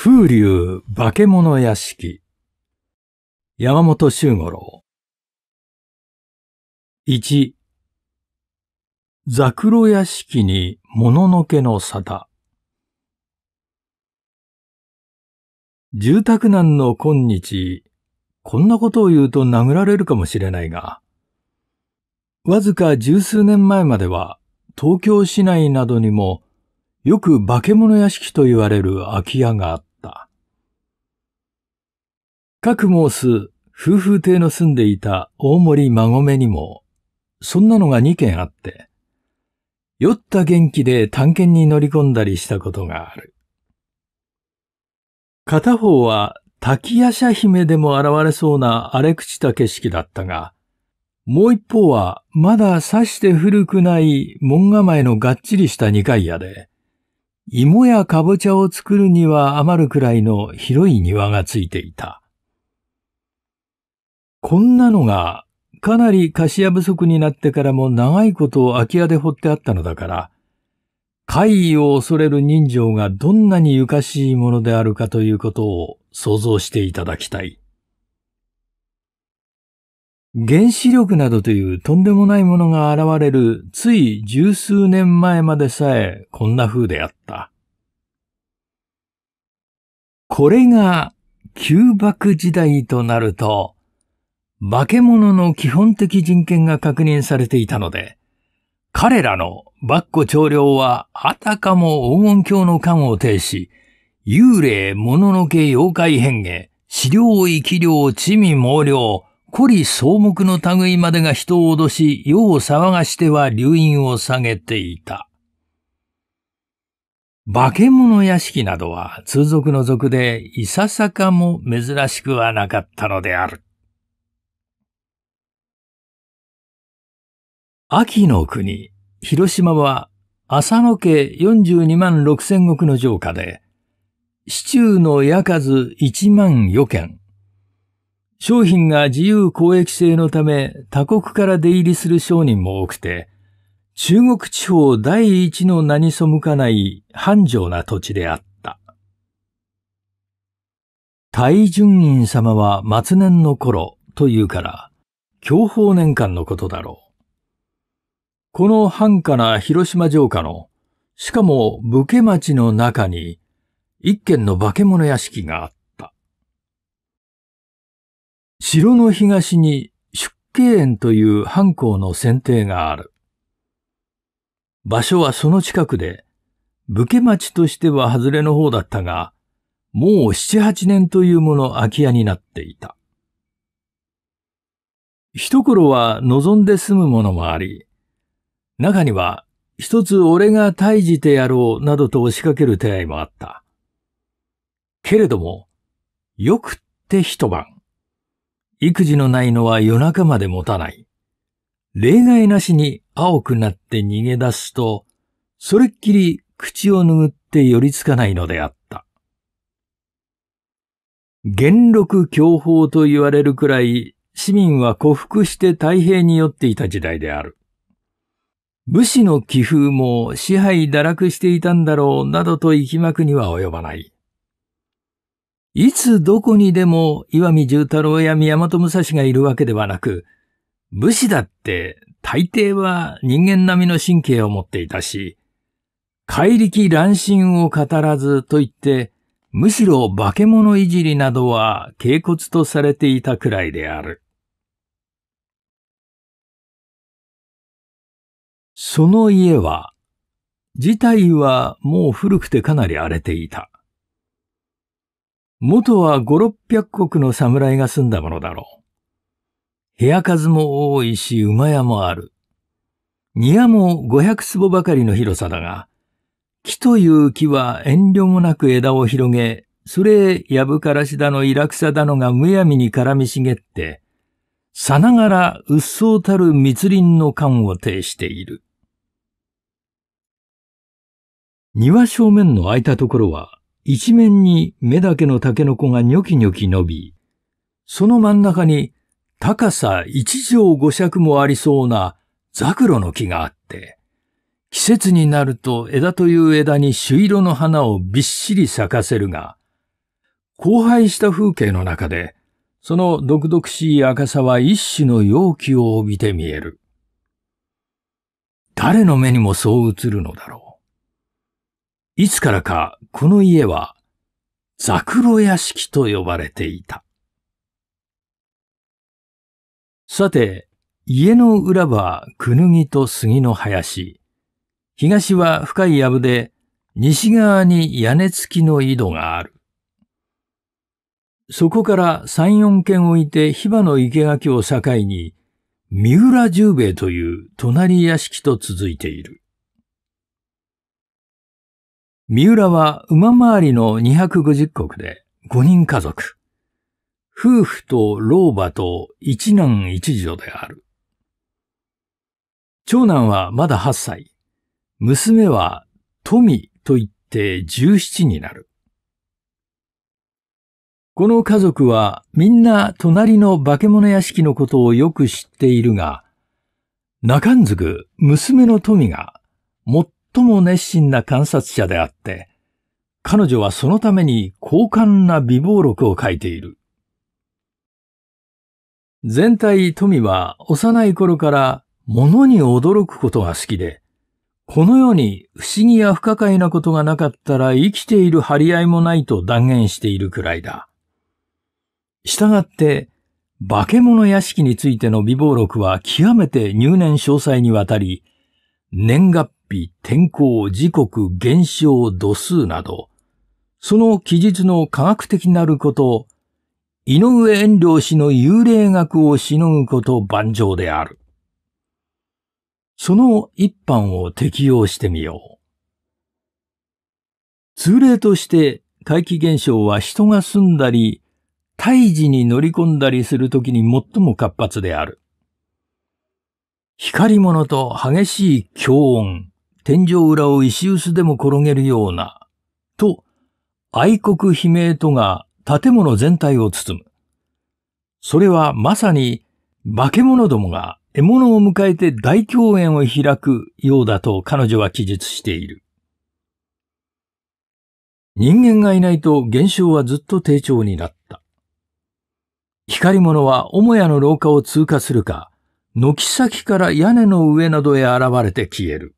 風流化け物屋敷山本周五郎一ザクロ屋敷に物のけの沙汰住宅難の今日、こんなことを言うと殴られるかもしれないが、わずか十数年前までは東京市内などにもよく化け物屋敷と言われる空き家があった。各申す夫婦邸の住んでいた大森孫めにも、そんなのが2件あって、酔った元気で探検に乗り込んだりしたことがある。片方は滝夜叉姫でも現れそうな荒れ朽ちた景色だったが、もう一方はまださして古くない門構えのがっちりした二階屋で、芋やかぼちゃを作るには余るくらいの広い庭がついていた。こんなのが、かなり貸し屋不足になってからも長いことを空き家で掘ってあったのだから、怪異を恐れる人情がどんなにゆかしいものであるかということを想像していただきたい。原子力などというとんでもないものが現れるつい十数年前までさえこんな風であった。これが旧幕時代となると、化け物の基本的人権が確認されていたので、彼らのバッコ長領はあたかも黄金鏡の感を呈し、幽霊、もののけ、妖怪変化、死霊、生き量、地味、猛量、孤り草木の類までが人を脅し、世を騒がしては流飲を下げていた。化け物屋敷などは通俗の俗でいささかも珍しくはなかったのである。秋の国、広島は浅野家42万6千石の城下で、市中の屋数1万余件。商品が自由交易制のため他国から出入りする商人も多くて、中国地方第一の名に背かない繁盛な土地であった。大順院様は末年の頃というから、享保年間のことだろう。この繁華な広島城下の、しかも武家町の中に、一軒の化け物屋敷があった。城の東に出家園という藩校の選定がある。場所はその近くで、武家町としては外れの方だったが、もう七八年というもの空き家になっていた。一頃は望んで住むものもあり、中には、一つ俺が退治てやろうなどと押しかける手合いもあった。けれども、よくって一晩。育児のないのは夜中まで持たない。例外なしに青くなって逃げ出すと、それっきり口を拭って寄りつかないのであった。元禄教法と言われるくらい市民は降服して太平に寄っていた時代である。武士の気風も支配堕落していたんだろうなどと行きまくには及ばない。いつどこにでも岩見重太郎や宮本武蔵がいるわけではなく、武士だって大抵は人間並みの神経を持っていたし、怪力乱心を語らずと言って、むしろ化け物いじりなどは軽骨とされていたくらいである。その家は、自体はもう古くてかなり荒れていた。元は五六百国の侍が住んだものだろう。部屋数も多いし、馬屋もある。庭も五百坪ばかりの広さだが、木という木は遠慮もなく枝を広げ、それ、ヤブからしだのイラクサだのがむやみに絡み茂って、さながら鬱蒼たる密林の感を呈している。庭正面の空いたところは、一面に目だけのタケノコがニョキニョキ伸び、その真ん中に高さ一畳五尺もありそうなザクロの木があって、季節になると枝という枝に朱色の花をびっしり咲かせるが、荒廃した風景の中で、その毒々しい赤さは一種の容器を帯びて見える。誰の目にもそう映るのだろう。いつからかこの家はザクロ屋敷と呼ばれていた。さて、家の裏はクヌギと杉の林、東は深い藪で西側に屋根付きの井戸がある。そこから三四軒置いて火場の生垣を境に、三浦十兵衛という隣屋敷と続いている。三浦は馬回りの250国で5人家族。夫婦と老婆と一男一女である。長男はまだ8歳。娘は富と言って17になる。この家族はみんな隣の化け物屋敷のことをよく知っているが、中んずく娘の富がもっ最も熱心な観察者であって、彼女はそのために高感な美貌録を書いている。全体富は幼い頃から物に驚くことが好きで、この世に不思議や不可解なことがなかったら生きている張り合いもないと断言しているくらいだ。したがって、化け物屋敷についての美貌録は極めて入念詳細にわたり、年月日、天候、時刻、現象、度数など、その記述の科学的なること、井上遠慮氏の幽霊学をしのぐこと万丈である。その一般を適用してみよう。通例として怪奇現象は人が住んだり、胎児に乗り込んだりするときに最も活発である。光り物と激しい強音、天井裏を石臼でも転げるような、と、愛国悲鳴とが建物全体を包む。それはまさに化け物どもが獲物を迎えて大共演を開くようだと彼女は記述している。人間がいないと現象はずっと低調になった。光り物は母屋の廊下を通過するか、軒先から屋根の上などへ現れて消える。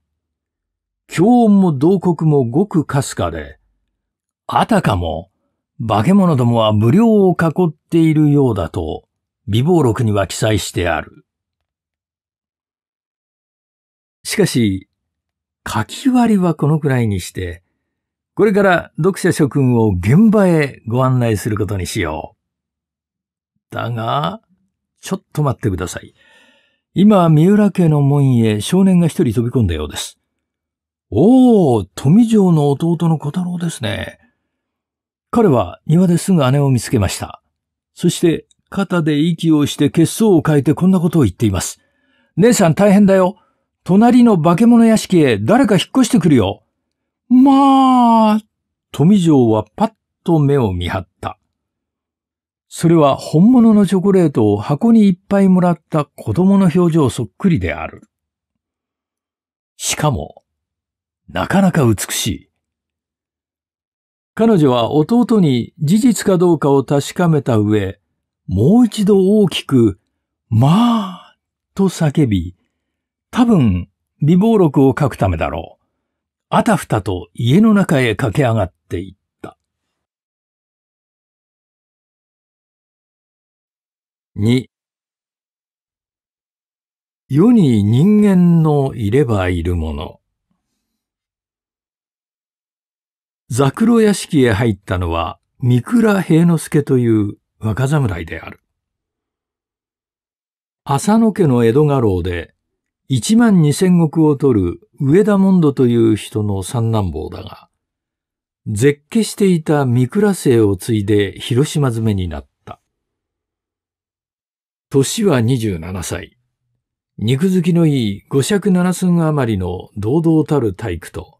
京音も同国もごくかすかで、あたかも、化け物どもは無料を囲っているようだと、微暴録には記載してある。しかし、書き割りはこのくらいにして、これから読者諸君を現場へご案内することにしよう。だが、ちょっと待ってください。今、三浦家の門へ少年が一人飛び込んだようです。おお、富城の弟の小太郎ですね。彼は庭ですぐ姉を見つけました。そして肩で息をして血相を変えてこんなことを言っています。姉さん大変だよ。隣の化け物屋敷へ誰か引っ越してくるよ。まあ、富城はパッと目を見張った。それは本物のチョコレートを箱にいっぱいもらった子供の表情そっくりである。しかも、なかなか美しい。彼女は弟に事実かどうかを確かめた上、もう一度大きく、まあ、と叫び、多分、微暴録を書くためだろう。あたふたと家の中へ駆け上がっていった。二、世に人間のいればいるもの。ザクロ屋敷へ入ったのは、三倉平之助という若侍である。浅野家の江戸家老で、一万二千石を取る上田門戸という人の三男坊だが、絶景していた三倉姓を継いで広島詰めになった。年は二十七歳。肉付きのいい五尺七寸余りの堂々たる体育と、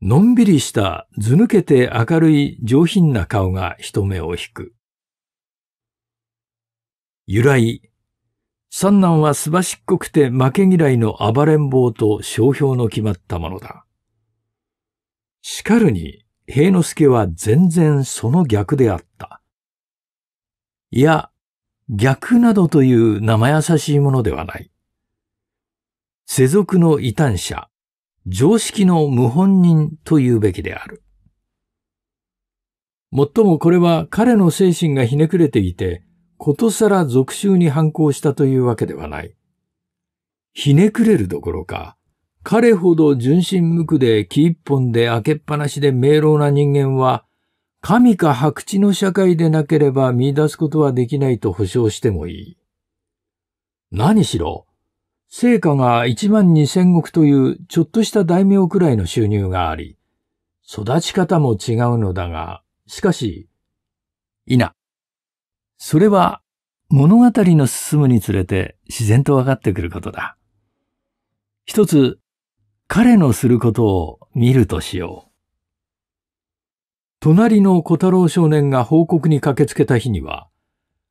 のんびりしたず抜けて明るい上品な顔が人目を引く。由来、三男はすばしっこくて負け嫌いの暴れん坊と商標の決まったものだ。しかるに、平之助は全然その逆であった。いや、逆などという生優しいものではない。世俗の異端者、常識の無本人と言うべきである。もっともこれは彼の精神がひねくれていて、ことさら俗衆に反抗したというわけではない。ひねくれるどころか、彼ほど純真無垢で木一本で開けっぱなしで明朗な人間は、神か白地の社会でなければ見出すことはできないと保証してもいい。何しろ、成果が一万二千石というちょっとした大名くらいの収入があり、育ち方も違うのだが、しかし、否。それは物語の進むにつれて自然と分かってくることだ。一つ、彼のすることを見るとしよう。隣の小太郎少年が報告に駆けつけた日には、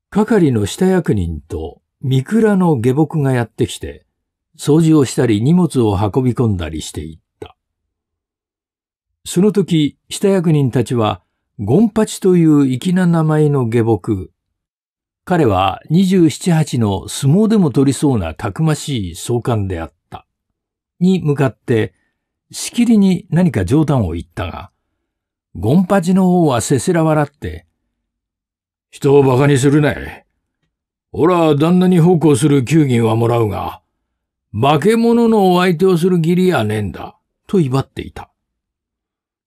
係の下役人と三倉の下僕がやってきて、掃除をしたり荷物を運び込んだりしていった。その時、下役人たちは、ゴンパチという粋な名前の下僕。彼は27、8の相撲でも取りそうなたくましい相関であった。に向かって、しきりに何か冗談を言ったが、ゴンパチの方はせせら笑って、人を馬鹿にするな、ね、い。俺は旦那に奉公する給銀はもらうが、化け物のお相手をする義理やねえんだ、と威張っていた。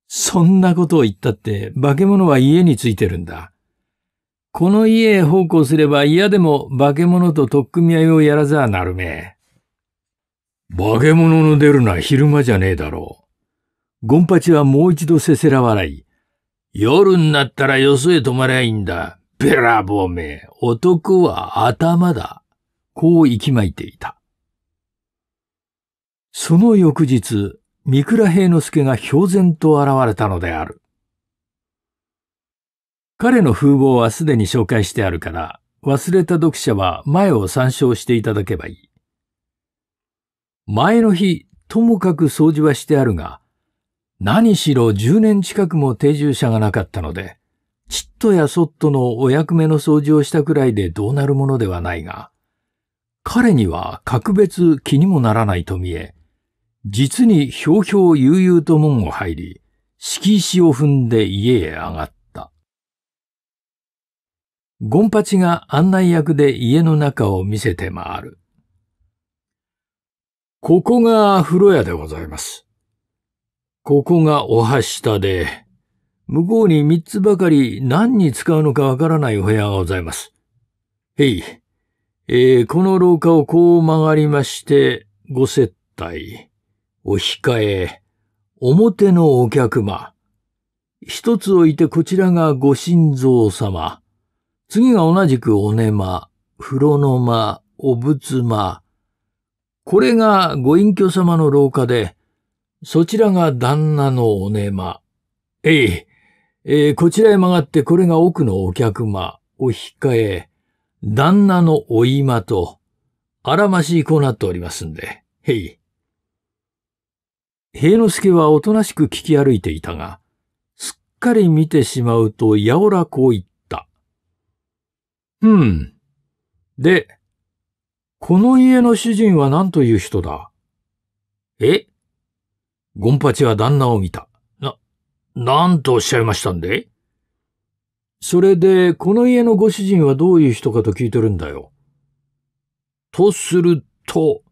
そんなことを言ったって、化け物は家についてるんだ。この家へ奉公すれば嫌でも化け物と取っ組み合いをやらざなるめ。化け物の出るのは昼間じゃねえだろう。ゴンパチはもう一度せせら笑い。夜になったらよそへ泊まりゃいいんだ。べらぼうめ。男は頭だ。こう息巻いていた。その翌日、三倉平之助が標然と現れたのである。彼の風貌はすでに紹介してあるから、忘れた読者は前を参照していただけばいい。前の日、ともかく掃除はしてあるが、何しろ10年近くも定住者がなかったので、ちっとやそっとのお役目の掃除をしたくらいでどうなるものではないが、彼には格別気にもならないと見え、実にひょうひょう悠々と門を入り、敷石を踏んで家へ上がった。ゴンパチが案内役で家の中を見せて回る。ここが風呂屋でございます。ここがお橋下で、向こうに三つばかり何に使うのかわからないお部屋がございます。へい。えー、この廊下をこう曲がりまして、ご接待。お控え、表のお客間。一つ置いてこちらがご心臓様。次が同じくおねま、風呂の間、お仏間。これがご隠居様の廊下で、そちらが旦那のおねま。えい、えー、こちらへ曲がってこれが奥のお客間、お控え、旦那のお居間と、あらましいこうなっておりますんで。へい。平之助はおとなしく聞き歩いていたが、すっかり見てしまうと、やおらこう言った。うん。で、この家の主人は何という人だえゴンパチは旦那を見た。な、なんとおっしゃいましたんでそれで、この家のご主人はどういう人かと聞いてるんだよ。とすると、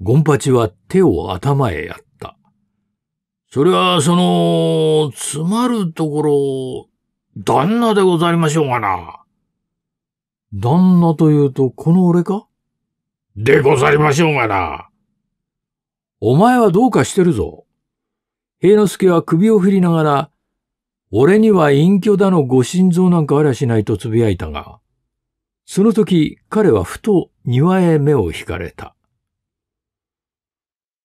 ゴンパチは手を頭へやった。それは、その、詰まるところ、旦那でござりましょうがな。旦那というと、この俺かでござりましょうがな。お前はどうかしてるぞ。平之助は首を振りながら、俺には隠居だのご心臓なんかありゃしないと呟いたが、その時彼はふと庭へ目を引かれた。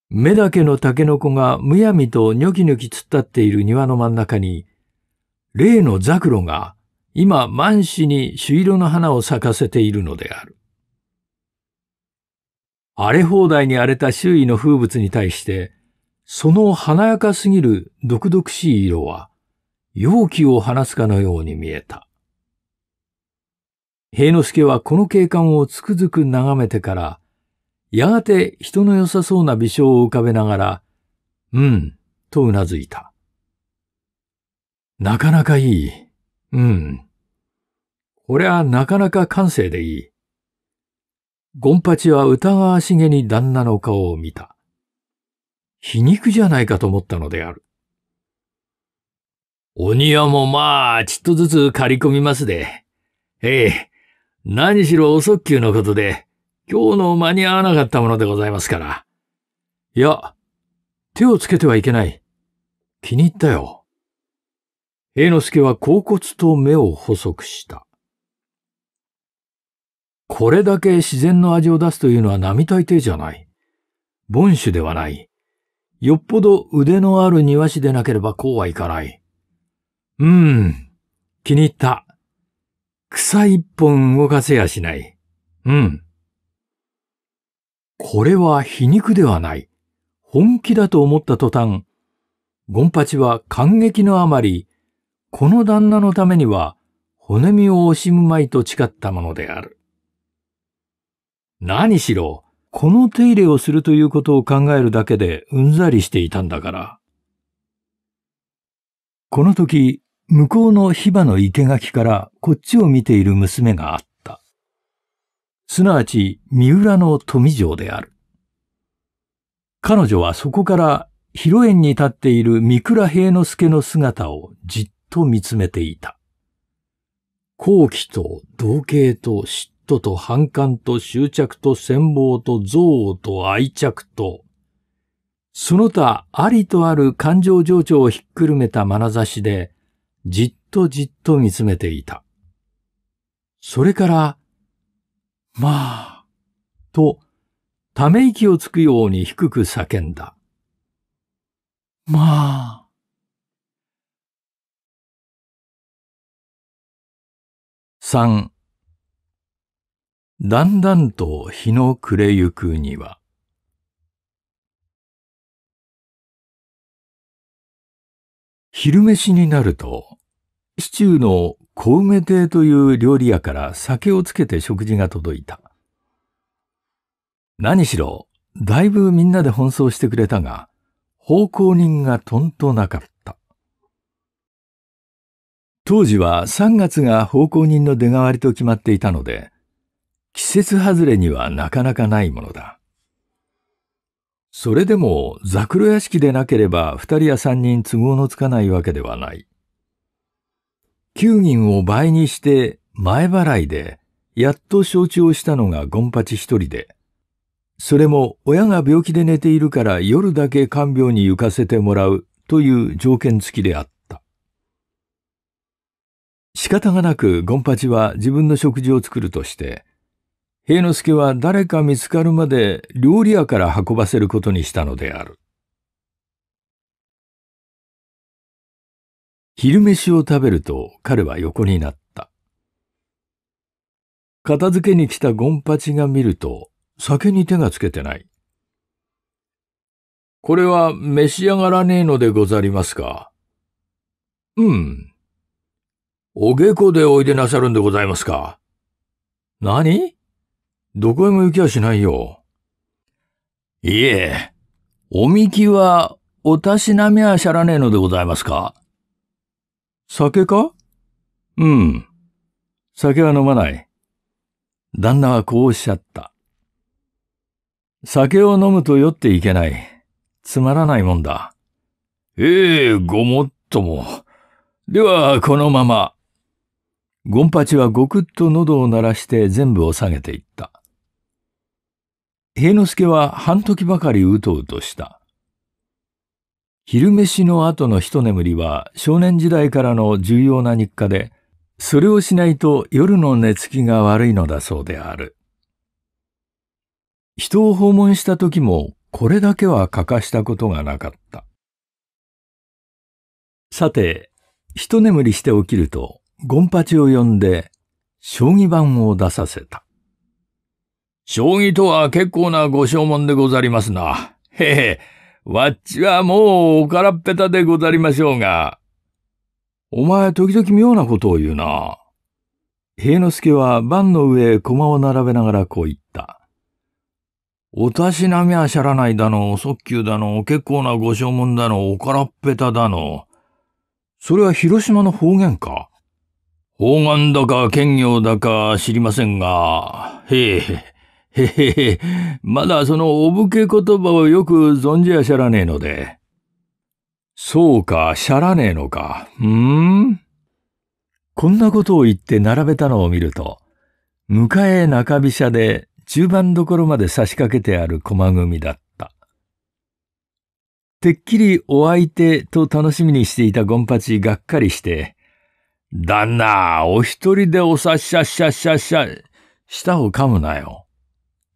目だけのタケノコがむやみとニョキニョキ突っ立っている庭の真ん中に、例のザクロが今満死に朱色の花を咲かせているのである。荒れ放題に荒れた周囲の風物に対して、その華やかすぎる毒々しい色は、容器を放つかのように見えた。平之助はこの景観をつくづく眺めてから、やがて人の良さそうな微笑を浮かべながら、うん、とうなずいた。なかなかいい。うん。これはなかなか感性でいい。ゴンパチは疑わしげに旦那の顔を見た。皮肉じゃないかと思ったのである。お庭もまあ、ちっとずつ刈り込みますで。ええ、何しろお速急のことで、今日の間に合わなかったものでございますから。いや、手をつけてはいけない。気に入ったよ。栄之助は甲骨と目を細くした。これだけ自然の味を出すというのは並大抵じゃない。凡種ではない。よっぽど腕のある庭師でなければこうはいかない。うん、気に入った。草一本動かせやしない。うん。これは皮肉ではない。本気だと思った途端、ゴンパチは感激のあまり、この旦那のためには骨身を惜しむまいと誓ったものである。何しろ、この手入れをするということを考えるだけでうんざりしていたんだから。この時、向こうの火場の生垣からこっちを見ている娘があった。すなわち三浦の富城である。彼女はそこから披露宴に立っている三倉平之助の姿をじっと見つめていた。好奇と同型と嫉妬と反感と執着と戦望と憎悪と愛着と、その他ありとある感情情緒をひっくるめた眼差しで、じっとじっと見つめていた。それから、まあ、と、ため息をつくように低く叫んだ。まあ。三、だんだんと日の暮れゆくには。昼飯になると、シチューの小梅亭という料理屋から酒をつけて食事が届いた。何しろ、だいぶみんなで奔走してくれたが、奉公人がとんとなかった。当時は3月が奉公人の出代わりと決まっていたので、季節外れにはなかなかないものだ。それでも、ザクロ屋敷でなければ二人や三人都合のつかないわけではない。9銀を倍にして前払いで、やっと承知をしたのがゴンパチ一人で、それも親が病気で寝ているから夜だけ看病に行かせてもらうという条件付きであった。仕方がなくゴンパチは自分の食事を作るとして、平之助は誰か見つかるまで料理屋から運ばせることにしたのである。昼飯を食べると彼は横になった。片付けに来たゴンパチが見ると酒に手がつけてない。これは召し上がらねえのでござりますか。うん。お下戸でおいでなさるんでございますか。何どこへも行きゃしないよ。いえ、おみきはおたしなみはしゃらねえのでございますか。酒かうん。酒は飲まない。旦那はこうおっしゃった。酒を飲むと酔っていけない。つまらないもんだ。ええー、ごもっとも。では、このまま。ゴンパチはごくっと喉を鳴らして全部を下げていった。平之助は半時ばかりうとうとした。昼飯の後の一眠りは少年時代からの重要な日課で、それをしないと夜の寝つきが悪いのだそうである。人を訪問した時もこれだけは欠かしたことがなかった。さて、一眠りして起きると、ゴンパチを呼んで、将棋盤を出させた。将棋とは結構なご証文でござりますな。へへ。わっちはもうおからっぺたでござりましょうが。お前、時々妙なことを言うな。平之助は盤の上駒を並べながらこう言った。おたしなみはしゃらないだの、速球だの、結構なご所文だの、おからっぺただの。それは広島の方言か。方言だか、兼業だか知りませんが、へえ、へへへ、まだそのお武家言葉をよく存じやしゃらねえので。そうか、しゃらねえのか。うーんこんなことを言って並べたのを見ると、迎え中飛車で中盤どころまで差し掛けてある駒組だった。てっきりお相手と楽しみにしていたゴンパチがっかりして、旦那、お一人でおさっしゃっしゃっしゃっしゃ、舌を噛むなよ。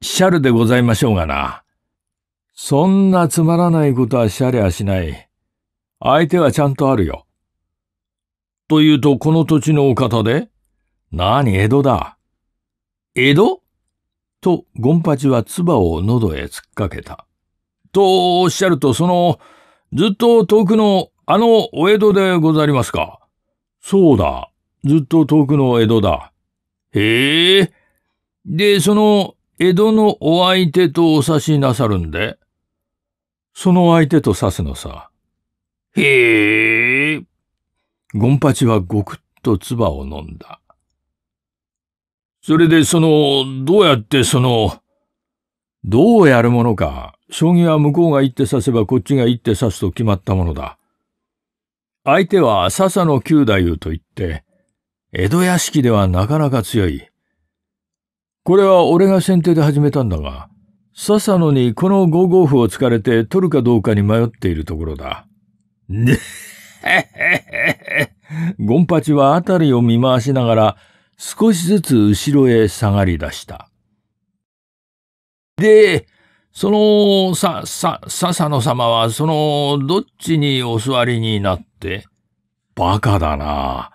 シャルでございましょうがな。そんなつまらないことはシャレはしない。相手はちゃんとあるよ。というと、この土地のお方で何、江戸だ。江戸と、ゴンパチは唾を喉へ突っかけた。とおっしゃると、その、ずっと遠くのあのお江戸でござりますか。そうだ。ずっと遠くの江戸だ。へえ。で、その江戸のお相手とお差しなさるんで。その相手と指すのさ。へえ。ゴンパチはごくっと唾を飲んだ。それでその、どうやってその、どうやるものか。将棋は向こうが一手指せばこっちが一手指すと決まったものだ。相手は笹の九太夫と言って、江戸屋敷ではなかなか強い。これは俺が先手で始めたんだが、笹野にこの5五歩を突かれて取るかどうかに迷っているところだ。ね ゴンパチは辺りを見回しながら少しずつ後ろへ下がり出した。で、その、さ、さ、笹野様は、その、どっちにお座りになってバカだな。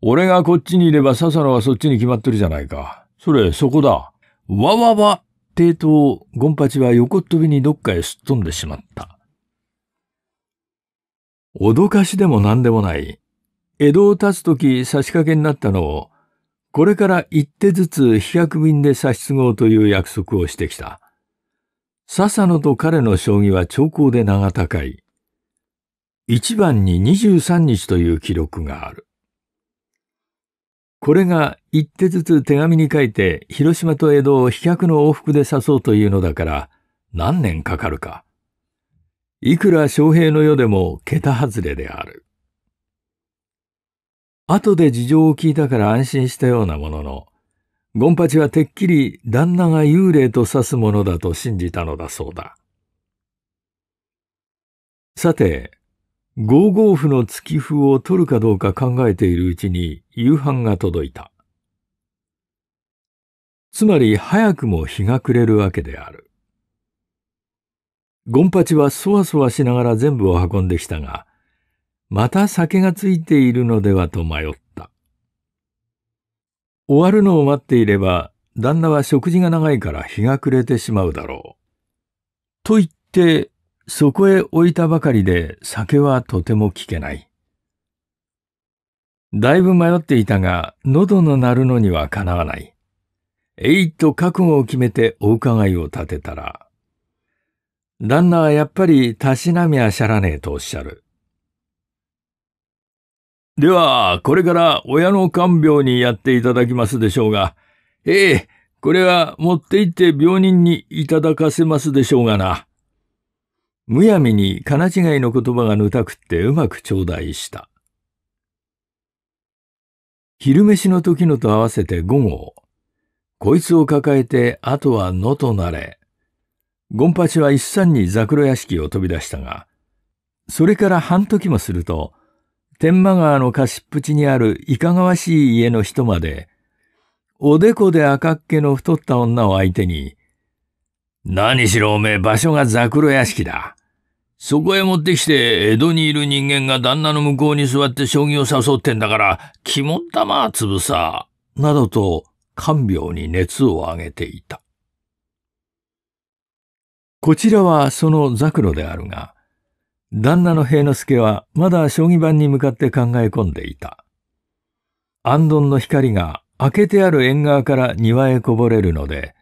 俺がこっちにいれば笹野はそっちに決まってるじゃないか。それ、そこだ。わわわってと、ゴンパチは横っ飛びにどっかへすっ飛んでしまった。脅かしでも何でもない。江戸を立つとき差し掛けになったのを、これから一手ずつ飛躍便で差し継ごうという約束をしてきた。笹野と彼の将棋は長考で長高い。一番に23日という記録がある。これが一手ずつ手紙に書いて広島と江戸を飛脚の往復で刺そうというのだから何年かかるか。いくら将兵の世でも桁外れである。後で事情を聞いたから安心したようなものの、ゴンパチはてっきり旦那が幽霊と指すものだと信じたのだそうだ。さて、5五歩の月歩を取るかどうか考えているうちに夕飯が届いた。つまり早くも日が暮れるわけである。ゴンパチはそわそわしながら全部を運んできたが、また酒がついているのではと迷った。終わるのを待っていれば、旦那は食事が長いから日が暮れてしまうだろう。と言って、そこへ置いたばかりで酒はとても聞けない。だいぶ迷っていたが、喉の鳴るのにはかなわない。えいっと覚悟を決めてお伺いを立てたら、旦那はやっぱりたしなみはしゃらねえとおっしゃる。では、これから親の看病にやっていただきますでしょうが、ええ、これは持って行って病人にいただかせますでしょうがな。むやみに金違いの言葉がぬたくってうまく頂戴した。昼飯の時のと合わせて午後、こいつを抱えてあとは野となれ。ゴンパチは一三にザクロ屋敷を飛び出したが、それから半時もすると、天満川の貸しっぷちにあるいかがわしい家の人まで、おでこで赤っけの太った女を相手に、何しろおめえ場所がザクロ屋敷だ。そこへ持ってきて、江戸にいる人間が旦那の向こうに座って将棋を誘ってんだから、肝っ玉潰さ、などと看病に熱を上げていた。こちらはそのザクロであるが、旦那の平之助はまだ将棋盤に向かって考え込んでいた。安頓の光が開けてある縁側から庭へこぼれるので、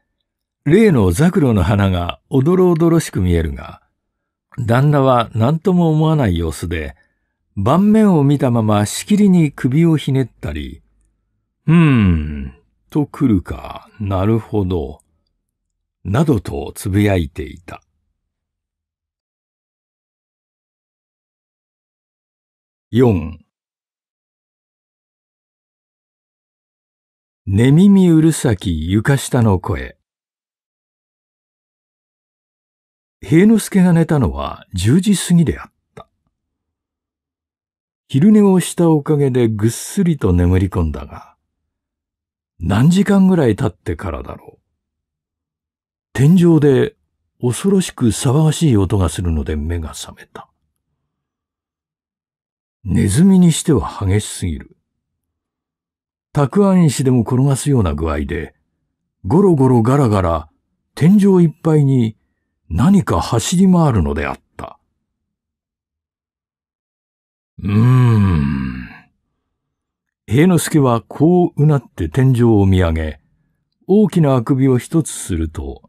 例のザクロの花がおどろおどろしく見えるが、旦那は何とも思わない様子で、盤面を見たまましきりに首をひねったり、うーん、と来るか、なるほど、などとつぶやいていた。4寝耳うるさき床下の声平之助が寝たのは10時過ぎであった。昼寝をしたおかげでぐっすりと眠り込んだが、何時間ぐらい経ってからだろう。天井で恐ろしく騒がしい音がするので目が覚めた。ネズミにしては激しすぎる。たくあん石でも転がすような具合で、ゴロゴロガラガラ、天井いっぱいに何か走り回るのであった。うーん。平之助はこううなって天井を見上げ、大きなあくびを一つすると、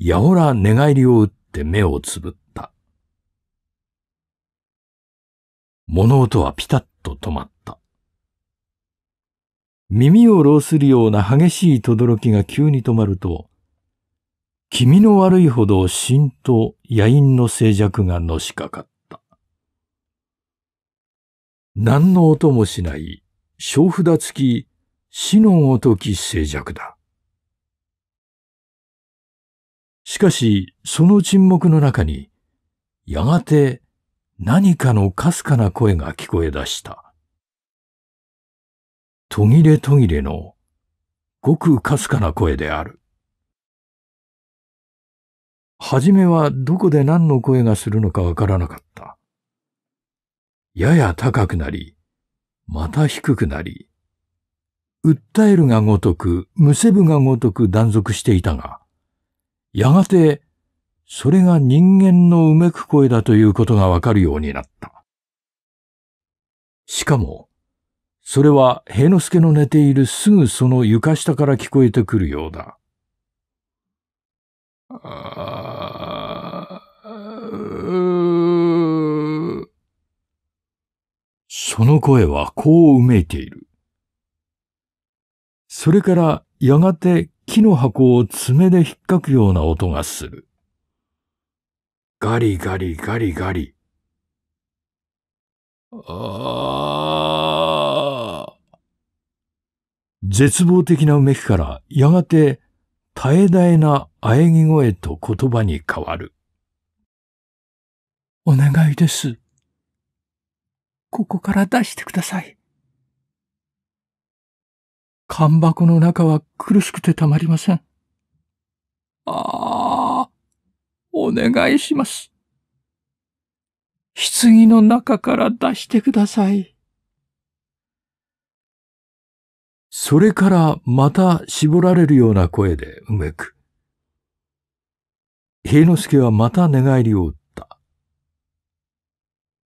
やおら寝返りを打って目をつぶった。物音はピタッと止まった。耳を漏するような激しい轟が急に止まると、気味の悪いほど浸と野因の静寂がのしかかった。何の音もしない、小札付き、死の音き静寂だ。しかし、その沈黙の中に、やがて何かのかすかな声が聞こえ出した。途切れ途切れの、ごくかすかな声である。はじめはどこで何の声がするのかわからなかった。やや高くなり、また低くなり、訴えるがごとく、むせぶがごとく断続していたが、やがて、それが人間のうめく声だということがわかるようになった。しかも、それは平之助の寝ているすぐその床下から聞こえてくるようだ。その声はこううめいている。それからやがて木の箱を爪で引っかくような音がする。ガリガリガリガリ。ああ。絶望的なうめきからやがて絶え絶えな喘ぎ声と言葉に変わる。お願いです。ここから出してください。缶箱の中は苦しくてたまりません。ああ、お願いします。棺の中から出してください。それからまた絞られるような声でうめく。平之助はまた寝返りを打った。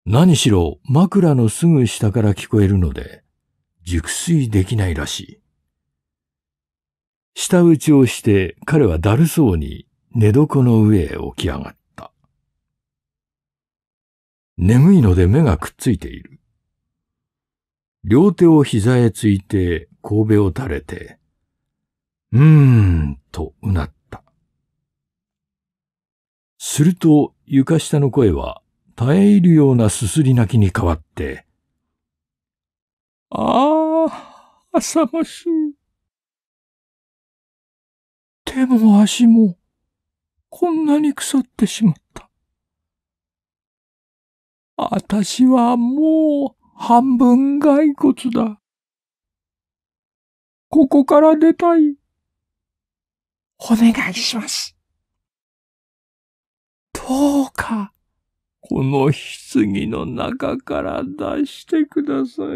何しろ枕のすぐ下から聞こえるので、熟睡できないらしい。舌打ちをして彼はだるそうに寝床の上へ起き上がった。眠いので目がくっついている。両手を膝へついて神戸を垂れて、うーん、とうなった。すると床下の声は耐え入るようなすすり泣きに変わって、ああ、浅ましい。手も足も、こんなに腐ってしまった。あたしはもう半分骸骨だ。ここから出たい。お願いします。どうか、この棺の中から出してください。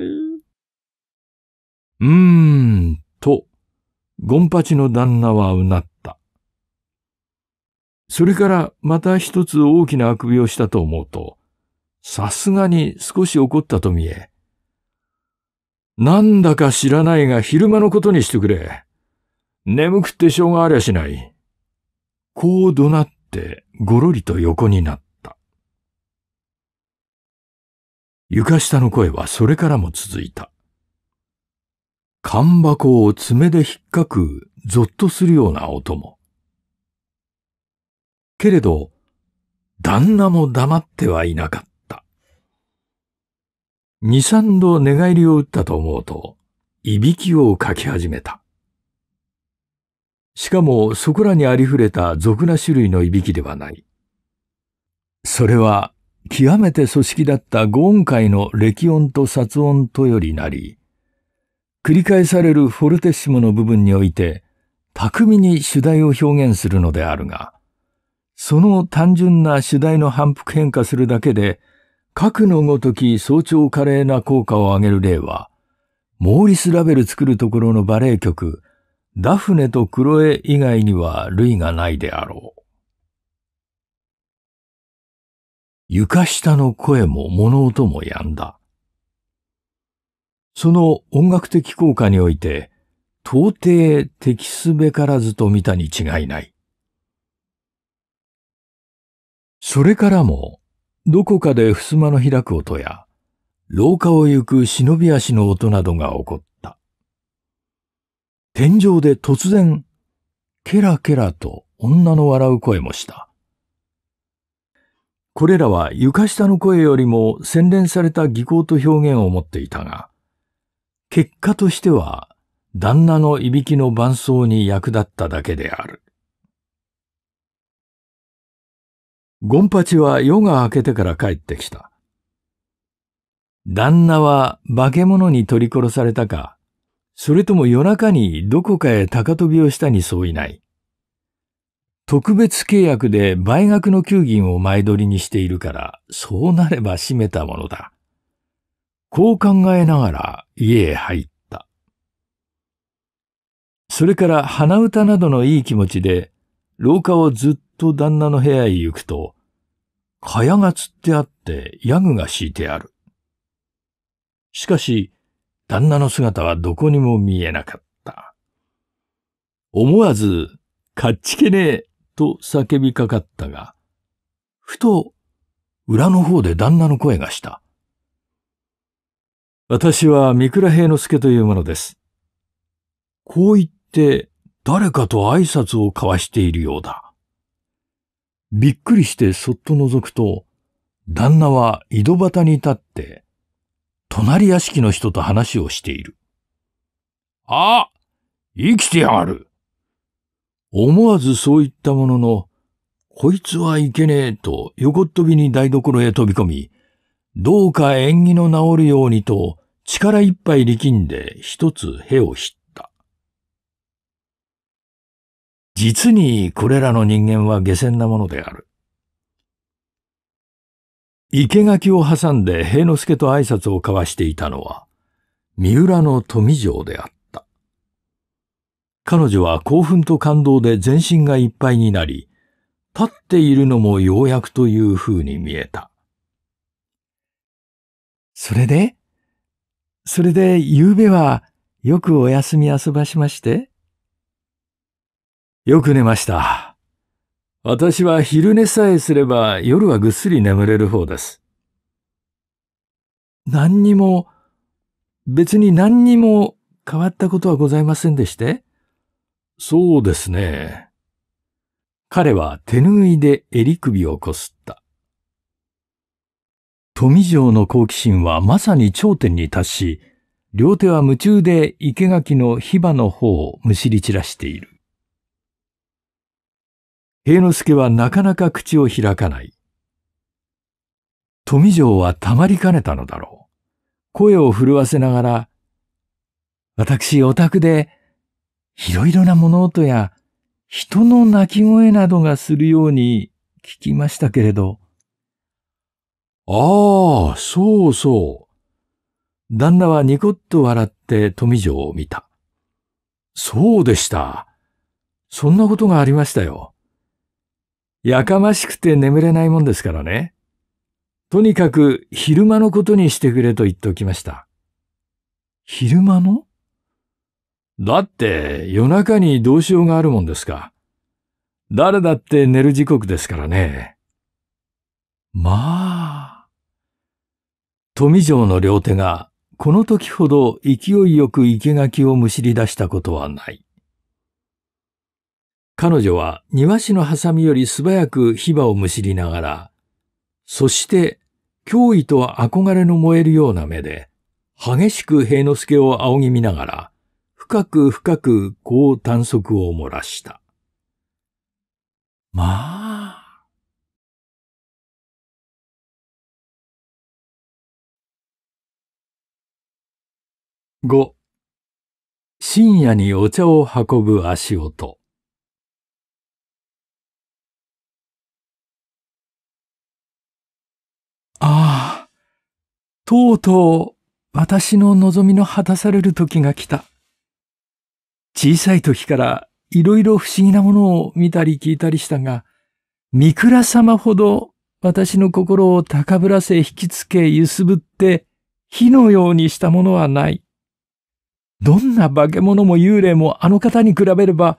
うーん、と、ゴンパチの旦那はうなった。それからまた一つ大きなあくびをしたと思うと、さすがに少し怒ったと見え、なんだか知らないが昼間のことにしてくれ。眠くってしょうがありゃしない。こう怒鳴ってごろりと横になった。床下の声はそれからも続いた。缶箱を爪で引っかく、ぞっとするような音も。けれど、旦那も黙ってはいなかった。二三度寝返りを打ったと思うと、いびきをかき始めた。しかもそこらにありふれた俗な種類のいびきではない。それは極めて組織だった五音階の歴音と殺音とよりなり、繰り返されるフォルテッシモの部分において、巧みに主題を表現するのであるが、その単純な主題の反復変化するだけで、核のごとき早朝華麗な効果を上げる例は、モーリス・ラベル作るところのバレエ曲、ダフネとクロエ以外には類がないであろう。床下の声も物音も止んだ。その音楽的効果において、到底適すべからずと見たに違いない。それからもどこかで襖の開く音や、廊下を行く忍び足の音などが起こった。天井で突然、ケラケラと女の笑う声もした。これらは床下の声よりも洗練された技巧と表現を持っていたが、結果としては旦那のいびきの伴奏に役立っただけである。ゴンパチは夜が明けてから帰ってきた。旦那は化け物に取り殺されたか、それとも夜中にどこかへ高飛びをしたにそういない。特別契約で倍額の給金を前取りにしているから、そうなれば閉めたものだ。こう考えながら家へ入った。それから鼻歌などのいい気持ちで、廊下をずっと旦那の部屋へ行くと、蚊帳が釣ってあってヤグが敷いてある。しかし、旦那の姿はどこにも見えなかった。思わず、かっちけねえと叫びかかったが、ふと、裏の方で旦那の声がした。私は三倉平之助というものです。こう言って、誰かと挨拶を交わしているようだ。びっくりしてそっと覗くと、旦那は井戸端に立って、隣屋敷の人と話をしている。あ生きてやがる思わずそう言ったものの、こいつはいけねえと横っ飛びに台所へ飛び込み、どうか縁起の治るようにと力いっぱい力んで一つ屁をひっ実にこれらの人間は下船なものである。生垣を挟んで平之助と挨拶を交わしていたのは、三浦の富城であった。彼女は興奮と感動で全身がいっぱいになり、立っているのもようやくという風に見えた。それでそれで、昨夜はよくお休み遊ばしましてよく寝ました。私は昼寝さえすれば夜はぐっすり眠れる方です。何にも、別に何にも変わったことはございませんでしてそうですね。彼は手ぬいで襟首をこすった。富城の好奇心はまさに頂点に達し、両手は夢中で生垣の火花の方をむしり散らしている。平之助はなかなか口を開かない。富城はたまりかねたのだろう。声を震わせながら、私、お宅で、いろいろな物音や、人の泣き声などがするように聞きましたけれど。ああ、そうそう。旦那はニコッと笑って富城を見た。そうでした。そんなことがありましたよ。やかましくて眠れないもんですからね。とにかく昼間のことにしてくれと言っておきました。昼間のだって夜中にどうしようがあるもんですか。誰だって寝る時刻ですからね。まあ。富城の両手がこの時ほど勢いよく生垣をむしり出したことはない。彼女は庭師のハサミより素早く火場をむしりながら、そして脅威と憧れの燃えるような目で、激しく平之助を仰ぎ見ながら、深く深くこう探を漏らした。まあ。5. 深夜にお茶を運ぶ足音。ああ、とうとう私の望みの果たされる時が来た。小さい時からいろいろ不思議なものを見たり聞いたりしたが、三倉様ほど私の心を高ぶらせ引きつけ揺すぶって火のようにしたものはない。どんな化け物も幽霊もあの方に比べれば、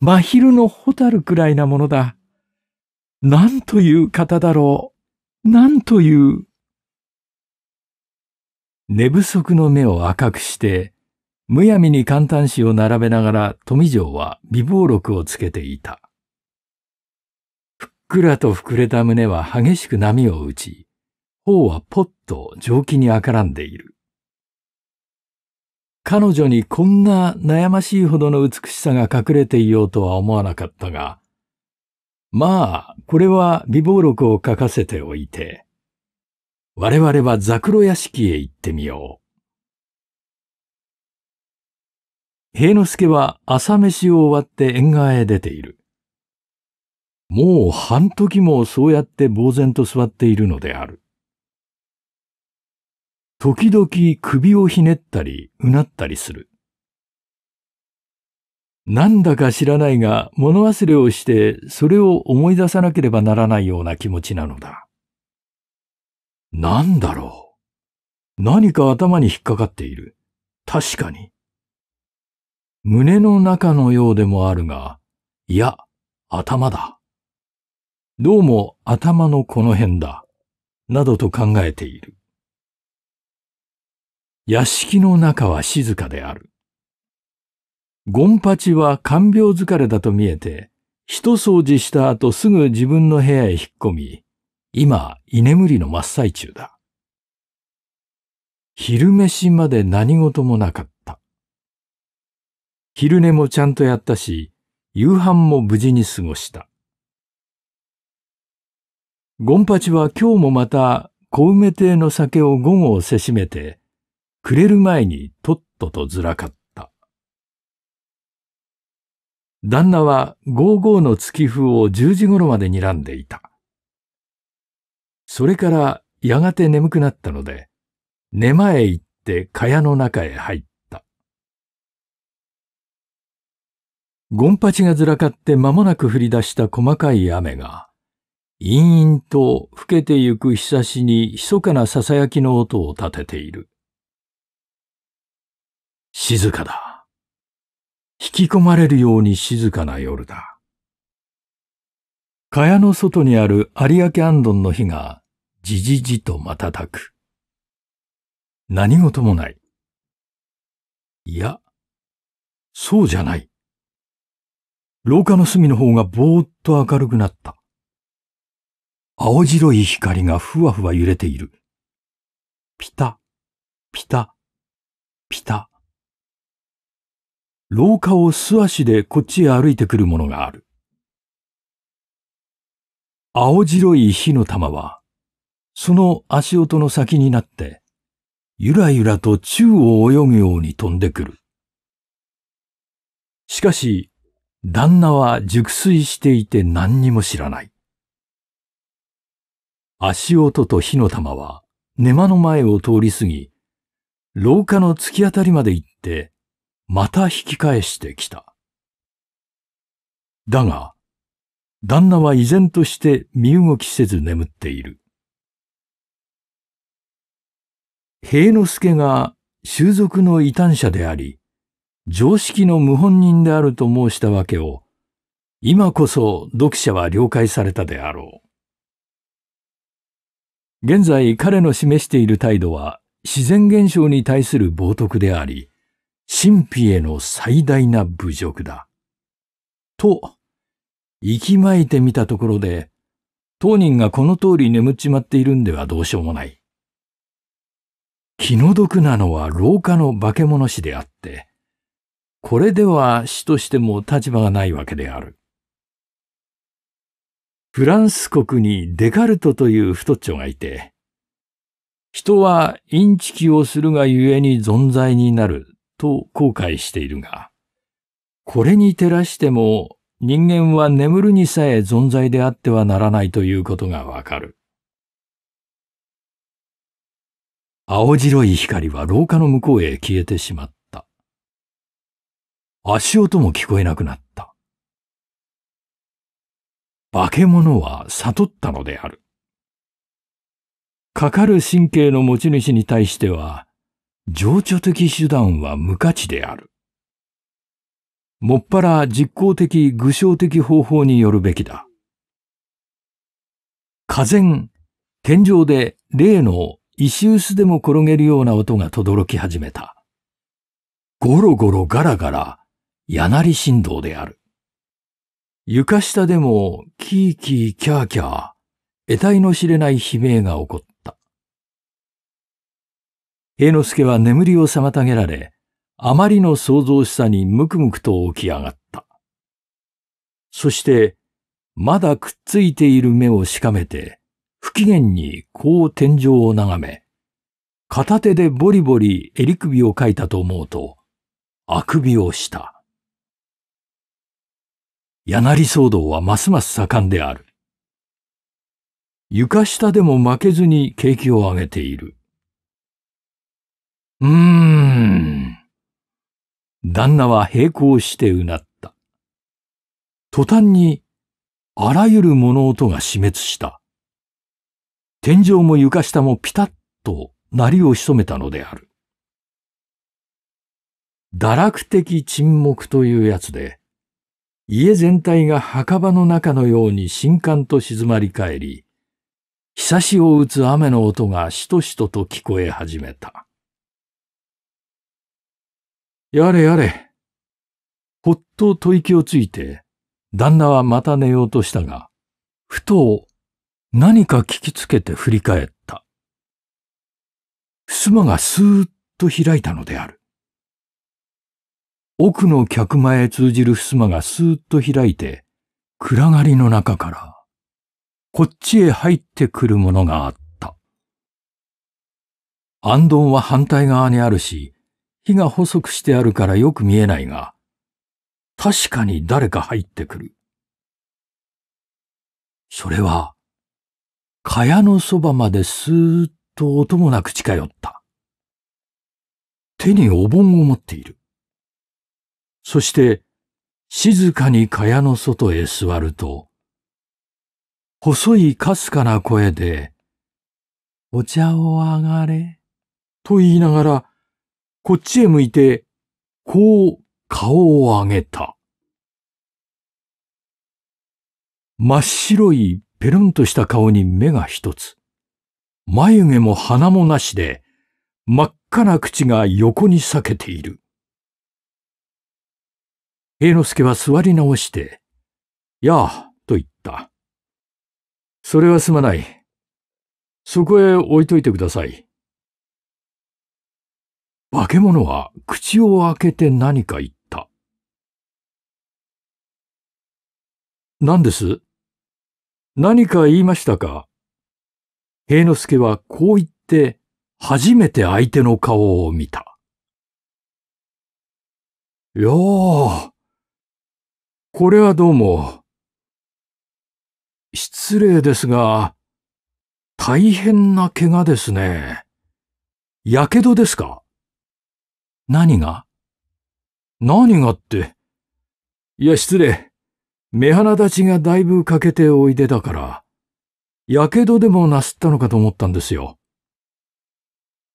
真昼の蛍くらいなものだ。なんという方だろう。なんという。寝不足の目を赤くして、むやみに簡単紙を並べながら富城は微暴録をつけていた。ふっくらと膨れた胸は激しく波を打ち、頬はぽっと蒸気にあからんでいる。彼女にこんな悩ましいほどの美しさが隠れていようとは思わなかったが、まあ、これは備忘録を書かせておいて、我々はザクロ屋敷へ行ってみよう。平之助は朝飯を終わって縁側へ出ている。もう半時もそうやって呆然と座っているのである。時々首をひねったり、うなったりする。なんだか知らないが物忘れをしてそれを思い出さなければならないような気持ちなのだ。なんだろう。何か頭に引っかかっている。確かに。胸の中のようでもあるが、いや、頭だ。どうも頭のこの辺だ。などと考えている。屋敷の中は静かである。ゴンパチは看病疲れだと見えて、一掃除した後すぐ自分の部屋へ引っ込み、今、居眠りの真っ最中だ。昼飯まで何事もなかった。昼寝もちゃんとやったし、夕飯も無事に過ごした。ゴンパチは今日もまた小梅亭の酒を午後をせしめて、くれる前にとっととずらかった。旦那は55の月風を10時頃まで睨んでいた。それからやがて眠くなったので、寝前へ行って蚊帳の中へ入った。ゴンパチがずらかって間もなく降り出した細かい雨が、陰々と老けてゆく日差しに密かな囁きの音を立てている。静かだ。引き込まれるように静かな夜だ。蚊帳の外にある有明アンドンの火がじじじと瞬く。何事もない。いや、そうじゃない。廊下の隅の方がぼーっと明るくなった。青白い光がふわふわ揺れている。ピタ、ピタ、ピタ。廊下を素足でこっちへ歩いてくるものがある。青白い火の玉は、その足音の先になって、ゆらゆらと宙を泳ぐように飛んでくる。しかし、旦那は熟睡していて何にも知らない。足音と火の玉は、根間の前を通り過ぎ、廊下の突き当たりまで行って、また引き返してきた。だが、旦那は依然として身動きせず眠っている。平之助が習族の異端者であり、常識の無本人であると申したわけを、今こそ読者は了解されたであろう。現在彼の示している態度は自然現象に対する冒涜であり、神秘への最大な侮辱だ。と、息巻いてみたところで、当人がこの通り眠っちまっているんではどうしようもない。気の毒なのは廊下の化け物師であって、これでは死としても立場がないわけである。フランス国にデカルトという太っちょがいて、人はインチキをするがゆえに存在になると後悔しているが、これに照らしても人間は眠るにさえ存在であってはならないということがわかる。青白い光は廊下の向こうへ消えてしまった。足音も聞こえなくなった。化け物は悟ったのである。かかる神経の持ち主に対しては、情緒的手段は無価値である。もっぱら実行的具象的方法によるべきだ。火前、天井で例の石臼でも転げるような音が轟き始めた。ゴロゴロガラガラ、やなり振動である。床下でもキーキーキャーキャー、得体の知れない悲鳴が起こっ平之助は眠りを妨げられ、あまりの想像しさにむくむくと起き上がった。そして、まだくっついている目をしかめて、不機嫌にこう天井を眺め、片手でボリボリ襟首をかいたと思うと、あくびをした。柳騒動はますます盛んである。床下でも負けずに景気を上げている。うーん。旦那は並行してうなった。途端に、あらゆる物音が死滅した。天井も床下もピタッと鳴りを潜めたのである。堕落的沈黙というやつで、家全体が墓場の中のように深刊と静まり返り、ひさしを打つ雨の音がしとしとと聞こえ始めた。やれやれ。ほっと吐息をついて、旦那はまた寝ようとしたが、ふと何か聞きつけて振り返った。襖がスーッと開いたのである。奥の客間へ通じる襖がスーッと開いて、暗がりの中から、こっちへ入ってくるものがあった。安頓は反対側にあるし、木が細くしてあるからよく見えないが、確かに誰か入ってくる。それは、蚊帳のそばまですーっと音もなく近寄った。手にお盆を持っている。そして、静かに蚊帳の外へ座ると、細いかすかな声で、お茶をあがれ、と言いながら、こっちへ向いて、こう顔を上げた。真っ白いペルンとした顔に目が一つ。眉毛も鼻もなしで、真っ赤な口が横に裂けている。平之助は座り直して、やあ、と言った。それはすまない。そこへ置いといてください。化け物は口を開けて何か言った。何です何か言いましたか平之助はこう言って初めて相手の顔を見た。よー。これはどうも。失礼ですが、大変な怪我ですね。やけどですか何が何がって。いや、失礼。目鼻立ちがだいぶ欠けておいでだから、やけどでもなすったのかと思ったんですよ。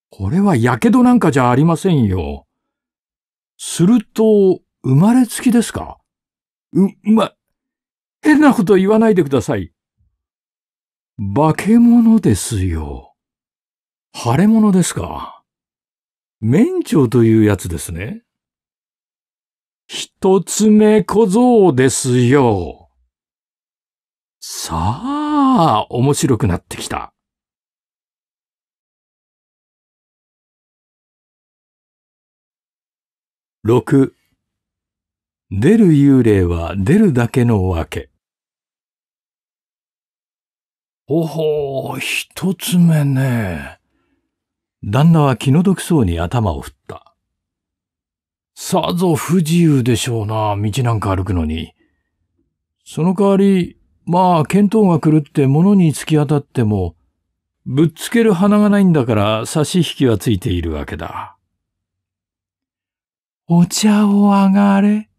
これはやけどなんかじゃありませんよ。すると、生まれつきですかう、ま、変なこと言わないでください。化け物ですよ。腫れ物ですか免長というやつですね。一つ目小僧ですよ。さあ、面白くなってきた。六、出る幽霊は出るだけのわけ。おほう、一つ目ね。旦那は気の毒そうに頭を振った。さぞ不自由でしょうな、道なんか歩くのに。その代わり、まあ、見当が狂って物に突き当たっても、ぶっつける鼻がないんだから差し引きはついているわけだ。お茶を上がれ。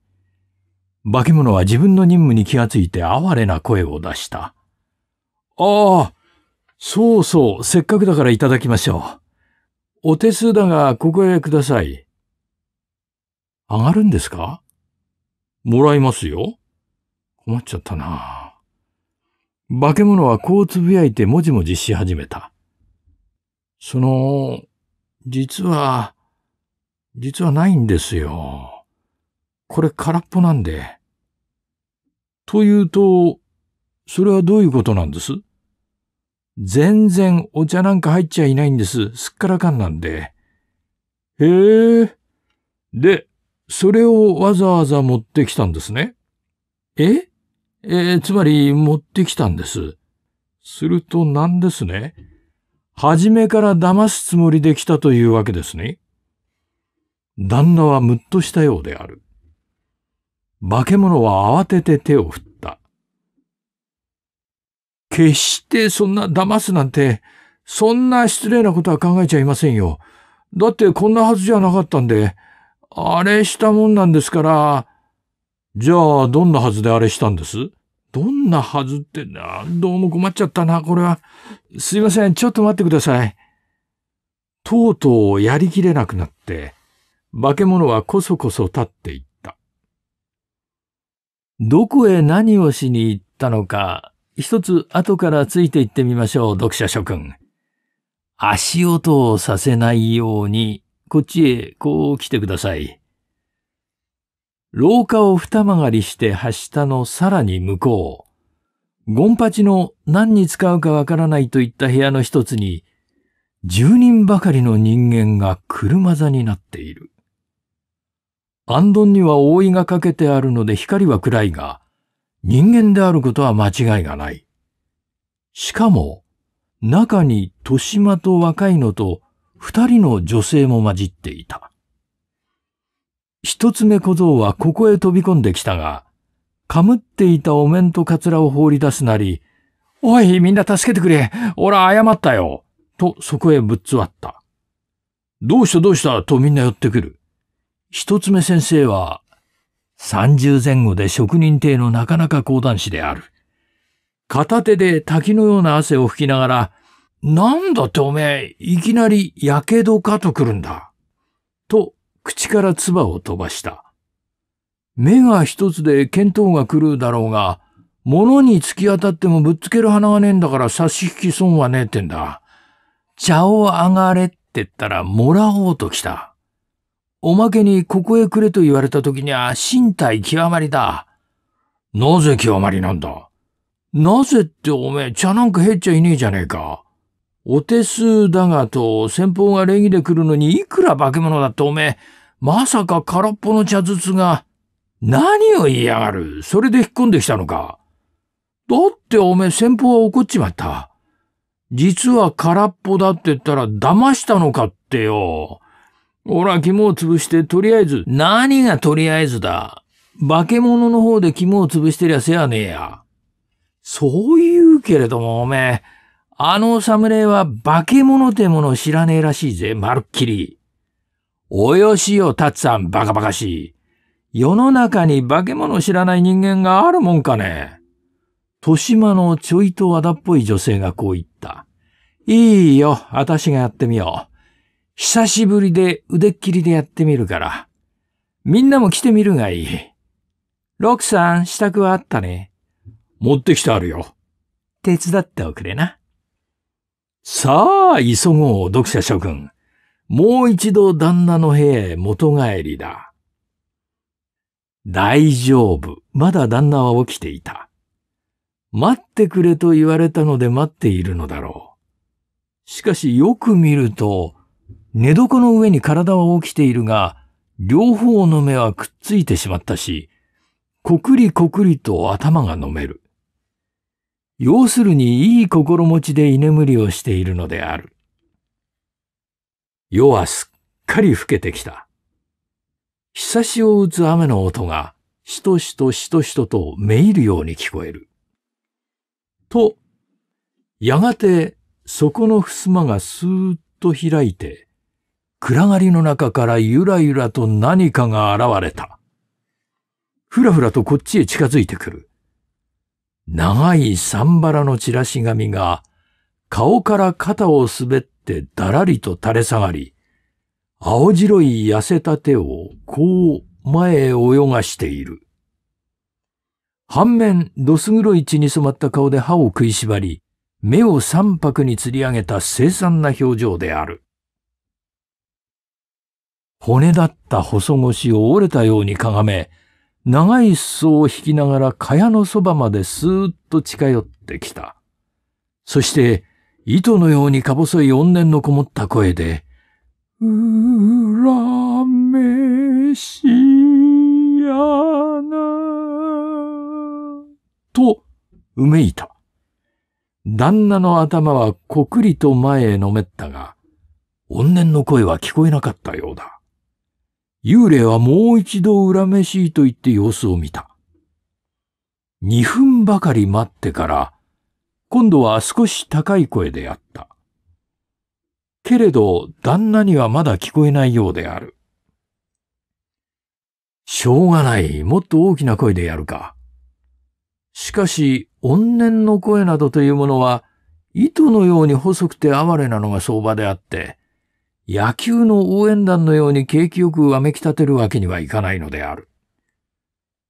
化け物は自分の任務に気がついて哀れな声を出した。ああ、そうそう、せっかくだからいただきましょう。お手数だが、ここへください。上がるんですかもらいますよ。困っちゃったな。化け物はこうつぶやいてもじもじし始めた。その、実は、実はないんですよ。これ空っぽなんで。というと、それはどういうことなんです全然お茶なんか入っちゃいないんです。すっからかんなんで。へえ。で、それをわざわざ持ってきたんですね。ええー、つまり持ってきたんです。すると何ですね。初めから騙すつもりで来たというわけですね。旦那はむっとしたようである。化け物は慌てて手を振った。決してそんな騙すなんて、そんな失礼なことは考えちゃいませんよ。だってこんなはずじゃなかったんで、あれしたもんなんですから、じゃあどんなはずであれしたんですどんなはずってな、どうも困っちゃったな、これは。すいません、ちょっと待ってください。とうとうやりきれなくなって、化け物はこそこそ立っていった。どこへ何をしに行ったのか、一つ後からついていってみましょう、読者諸君。足音をさせないように、こっちへこう来てください。廊下を二曲がりして端下のさらに向こう、ゴンパチの何に使うかわからないといった部屋の一つに、十人ばかりの人間が車座になっている。アンンには覆いがかけてあるので光は暗いが、人間であることは間違いがない。しかも、中に豊島と若いのと二人の女性も混じっていた。一つ目小僧はここへ飛び込んできたが、かむっていたお面とカツラを放り出すなり、おい、みんな助けてくれ。おら、謝ったよ。と、そこへぶっつわった。どうしたどうしたとみんな寄ってくる。一つ目先生は、30前後で職人体のなかなか講談師である。片手で滝のような汗を拭きながら、なんだっておめえ、いきなり火傷かと来るんだ。と、口から唾を飛ばした。目が一つで見当が狂うだろうが、物に突き当たってもぶっつける鼻がねえんだから差し引き損はねえってんだ。茶を上がれって言ったらもらおうと来た。おまけにここへ来れと言われた時には身体極まりだ。なぜ極まりなんだなぜっておめえ茶なんか減っちゃいねえじゃねえか。お手数だがと先方が礼儀で来るのにいくら化け物だっておめえ、まさか空っぽの茶筒が。何を言いやがるそれで引っ込んできたのか。だっておめえ先方は怒っちまった。実は空っぽだって言ったら騙したのかってよ。ほら、肝を潰して、とりあえず。何がとりあえずだ。化け物の方で肝を潰してりゃせやねえや。そう言うけれども、おめえ、あの侍は化け物ってものを知らねえらしいぜ、まるっきり。およしよ、たつさん、バカバカしい。世の中に化け物を知らない人間があるもんかね。豊島のちょいと和田っぽい女性がこう言った。いいよ、あたしがやってみよう。久しぶりで腕っきりでやってみるから。みんなも来てみるがいい。ロクさん、支度はあったね。持ってきてあるよ。手伝っておくれな。さあ、急ごう、読者諸君。もう一度旦那の部屋へ元帰りだ。大丈夫。まだ旦那は起きていた。待ってくれと言われたので待っているのだろう。しかしよく見ると、寝床の上に体は起きているが、両方の目はくっついてしまったし、こくりこくりと頭が飲める。要するにいい心持ちで居眠りをしているのである。夜はすっかり更けてきた。ひさしを打つ雨の音が、しとしとしとしととめいるように聞こえる。と、やがてそこの襖がスーッと開いて、暗がりの中からゆらゆらと何かが現れた。ふらふらとこっちへ近づいてくる。長いサンバラのチラシ紙が顔から肩を滑ってだらりと垂れ下がり、青白い痩せた手をこう前へ泳がしている。反面、どす黒い血に染まった顔で歯を食いしばり、目を三白に吊り上げた凄惨な表情である。骨だった細腰を折れたようにかがめ、長い裾を引きながら蚊帳のそばまでスーッと近寄ってきた。そして、糸のようにか細い怨念のこもった声で、うらめしやな、と、うめいた。旦那の頭はこくりと前へのめったが、怨念の声は聞こえなかったようだ。幽霊はもう一度恨めしいと言って様子を見た。二分ばかり待ってから、今度は少し高い声であった。けれど、旦那にはまだ聞こえないようである。しょうがない。もっと大きな声でやるか。しかし、怨念の声などというものは、糸のように細くて哀れなのが相場であって、野球の応援団のように景気よくわめき立てるわけにはいかないのである。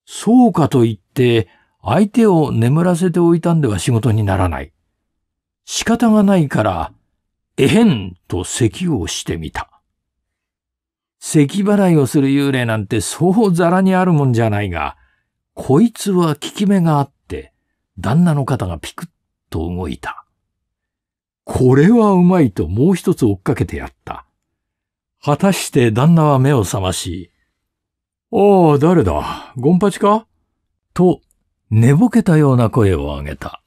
そうかと言って、相手を眠らせておいたんでは仕事にならない。仕方がないから、えへんと咳をしてみた。咳払いをする幽霊なんてそうざらにあるもんじゃないが、こいつは効き目があって、旦那の肩がピクッと動いた。これはうまいともう一つ追っかけてやった。果たして旦那は目を覚まし、ああ、誰だ、ゴンパチかと、寝ぼけたような声を上げた。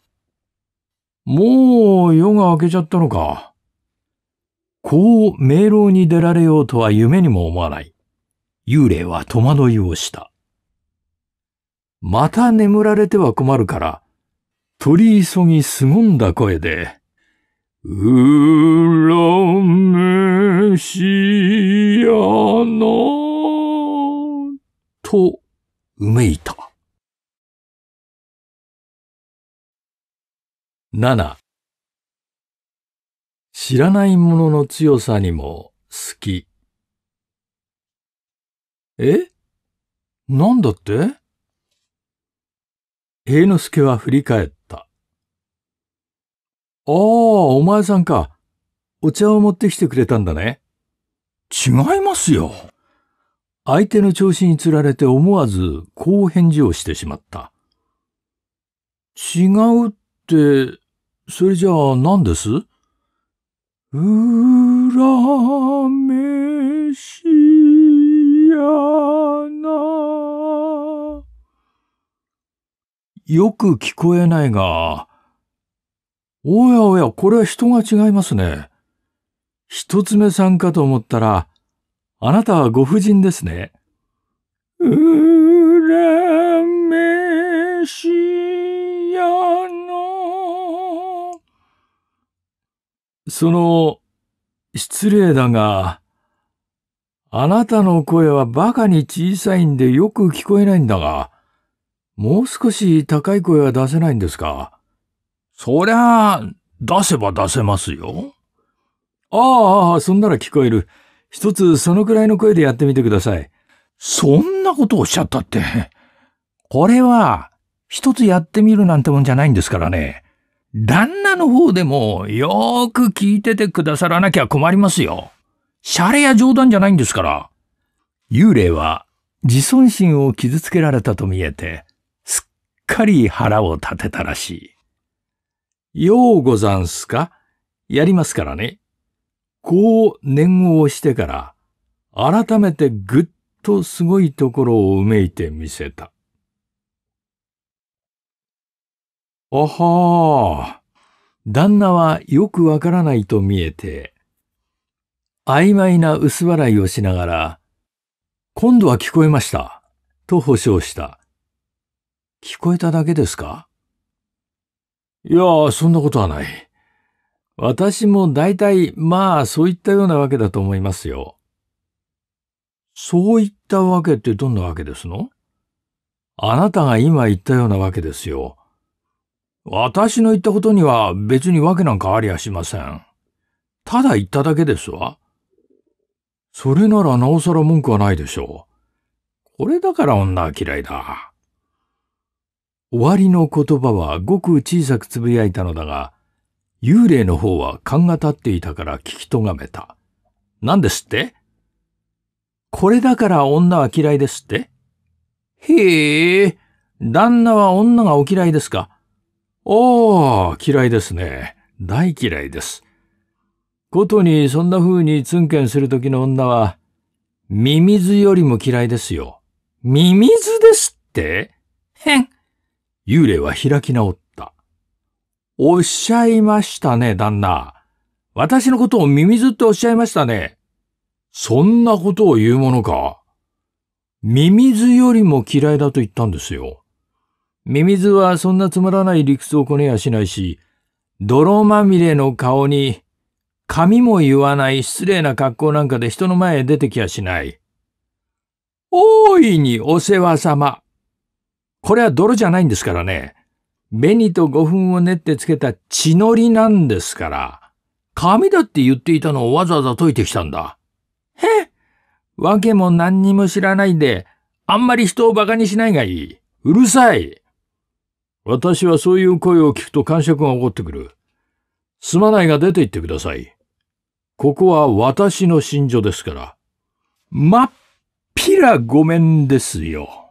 もう夜が明けちゃったのか。こう明朗に出られようとは夢にも思わない。幽霊は戸惑いをした。また眠られては困るから、取り急ぎ凄んだ声で、うらめしやな、と、うめいた。七、知らないものの強さにも好き。えなんだって栄之助は振り返った。ああ、お前さんか。お茶を持ってきてくれたんだね。違いますよ。相手の調子につられて思わずこう返事をしてしまった。違うって、それじゃあ何ですうらめしやな。よく聞こえないが、おやおや、これは人が違いますね。一つ目さんかと思ったら、あなたはご婦人ですね。うらめしやの。その、失礼だが、あなたの声は馬鹿に小さいんでよく聞こえないんだが、もう少し高い声は出せないんですかそりゃ出せば出せますよ。ああ、そんなら聞こえる。一つそのくらいの声でやってみてください。そんなことをおっしゃったって。これは、一つやってみるなんてもんじゃないんですからね。旦那の方でも、よーく聞いててくださらなきゃ困りますよ。シャレや冗談じゃないんですから。幽霊は、自尊心を傷つけられたと見えて、すっかり腹を立てたらしい。ようござんすかやりますからね。こう念を押してから、改めてぐっとすごいところをうめいてみせた。あはあ、旦那はよくわからないと見えて、曖昧な薄笑いをしながら、今度は聞こえました、と保証した。聞こえただけですかいや、そんなことはない。私も大体、まあ、そういったようなわけだと思いますよ。そういったわけってどんなわけですのあなたが今言ったようなわけですよ。私の言ったことには別にわけなんかありゃしません。ただ言っただけですわ。それならなおさら文句はないでしょう。これだから女は嫌いだ。終わりの言葉はごく小さくつぶやいたのだが、幽霊の方は勘が立っていたから聞きとがめた。何ですってこれだから女は嫌いですってへえ、旦那は女がお嫌いですかおー、嫌いですね。大嫌いです。ことにそんな風にツンケンする時の女は、ミミズよりも嫌いですよ。ミミズですってへん。幽霊は開き直った。おっしゃいましたね、旦那。私のことを耳ずっておっしゃいましたね。そんなことを言うものか。ミミズよりも嫌いだと言ったんですよ。ミミズはそんなつまらない理屈をこねやしないし、泥まみれの顔に、髪も言わない失礼な格好なんかで人の前へ出てきやしない。大いにお世話様これは泥じゃないんですからね。紅と五分を練ってつけた血のりなんですから。紙だって言っていたのをわざわざ解いてきたんだ。へわけも何にも知らないで、あんまり人を馬鹿にしないがいい。うるさい。私はそういう声を聞くと感触が起こってくる。すまないが出て行ってください。ここは私の信所ですから。まっぴらごめんですよ。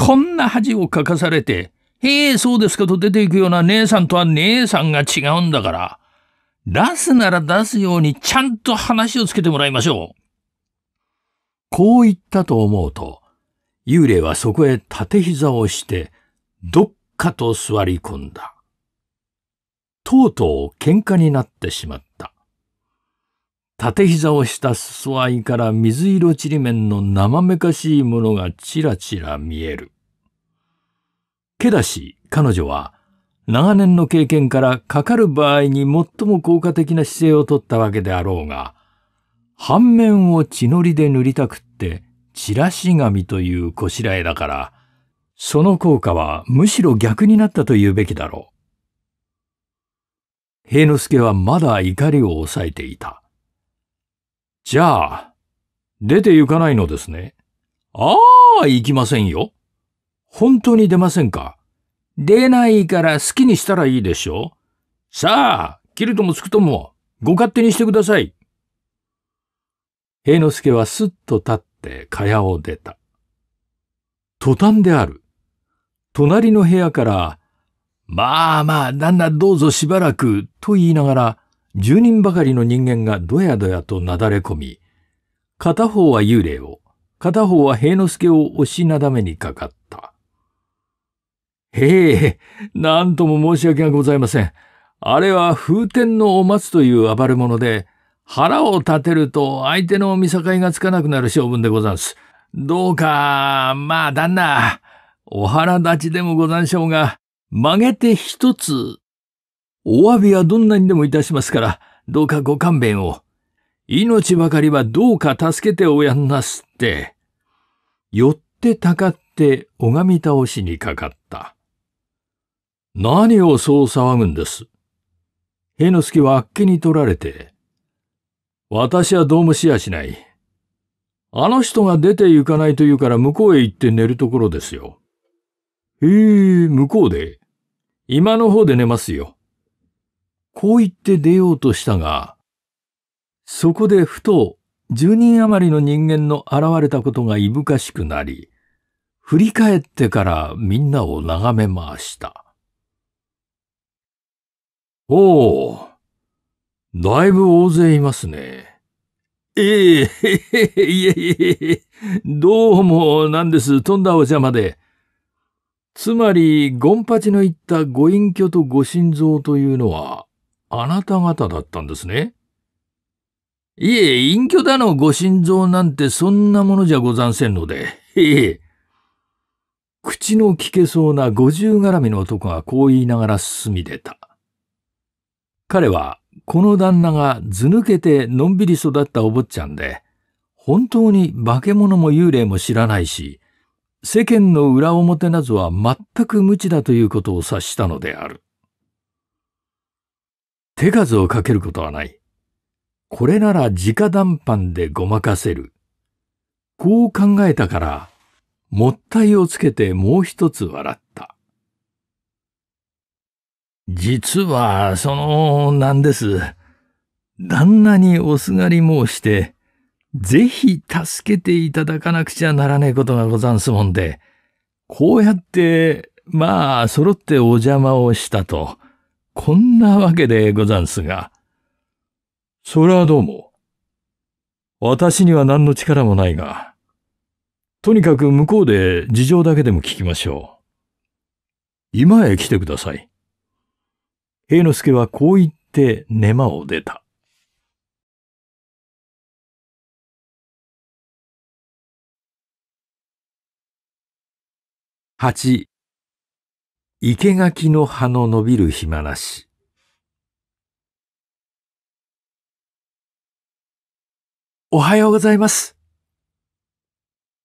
こんな恥をかかされて、へえ、そうですかと出ていくような姉さんとは姉さんが違うんだから、出すなら出すようにちゃんと話をつけてもらいましょう。こう言ったと思うと、幽霊はそこへ縦膝をして、どっかと座り込んだ。とうとう喧嘩になってしまった。縦膝をした裾合いから水色ちりめんの生めかしいものがちらちら見える。けだし、彼女は、長年の経験からかかる場合に最も効果的な姿勢をとったわけであろうが、半面を血のりで塗りたくって、チラシ紙というこしらえだから、その効果はむしろ逆になったと言うべきだろう。平之助はまだ怒りを抑えていた。じゃあ、出て行かないのですね。ああ、行きませんよ。本当に出ませんか出ないから好きにしたらいいでしょさあ、切るともつくとも、ご勝手にしてください。平之助はすっと立って蚊帳を出た。途端である。隣の部屋から、まあまあ、旦那どうぞしばらく、と言いながら、十人ばかりの人間がどやどやとなだれ込み、片方は幽霊を、片方は平之助を押しなだめにかかった。へえ、なんとも申し訳がございません。あれは風天のお松という暴れ者で、腹を立てると相手の見境がつかなくなる性分でござんす。どうか、まあ旦那、お腹立ちでもござんしょうが、曲げて一つお詫びはどんなにでもいたしますから、どうかご勘弁を。命ばかりはどうか助けておやんなすって。寄ってたかって拝み倒しにかかった。何をそう騒ぐんです。平之助はあっけに取られて、私はどうもしやしない。あの人が出て行かないと言うから向こうへ行って寝るところですよ。へえ、向こうで。今の方で寝ますよ。こう言って出ようとしたが、そこでふと、十人余りの人間の現れたことがいぶかしくなり、振り返ってからみんなを眺め回した。おお、だいぶ大勢いますね。ええ、へへいえいえ、どうもなんです、とんだお邪魔で。つまり、ゴンパチの言ったご隠居とご心臓というのは、あなた方だったんですね。いえ、隠居だのご心臓なんてそんなものじゃござんせんので。いえ。口の利けそうな五十絡みの男がこう言いながら進み出た。彼は、この旦那が図抜けてのんびり育ったお坊ちゃんで、本当に化け物も幽霊も知らないし、世間の裏表などは全く無知だということを察したのである。手数をかけることはない。これなら直談判でごまかせる。こう考えたから、もったいをつけてもう一つ笑った。実は、その、なんです。旦那におすがり申して、ぜひ助けていただかなくちゃならねえことがござんすもんで、こうやって、まあ、揃ってお邪魔をしたと。こんなわけでござんすが。それはどうも。私には何の力もないが、とにかく向こうで事情だけでも聞きましょう。今へ来てください。平之助はこう言って寝間を出た。8生垣の葉の伸びる暇なし。おはようございます。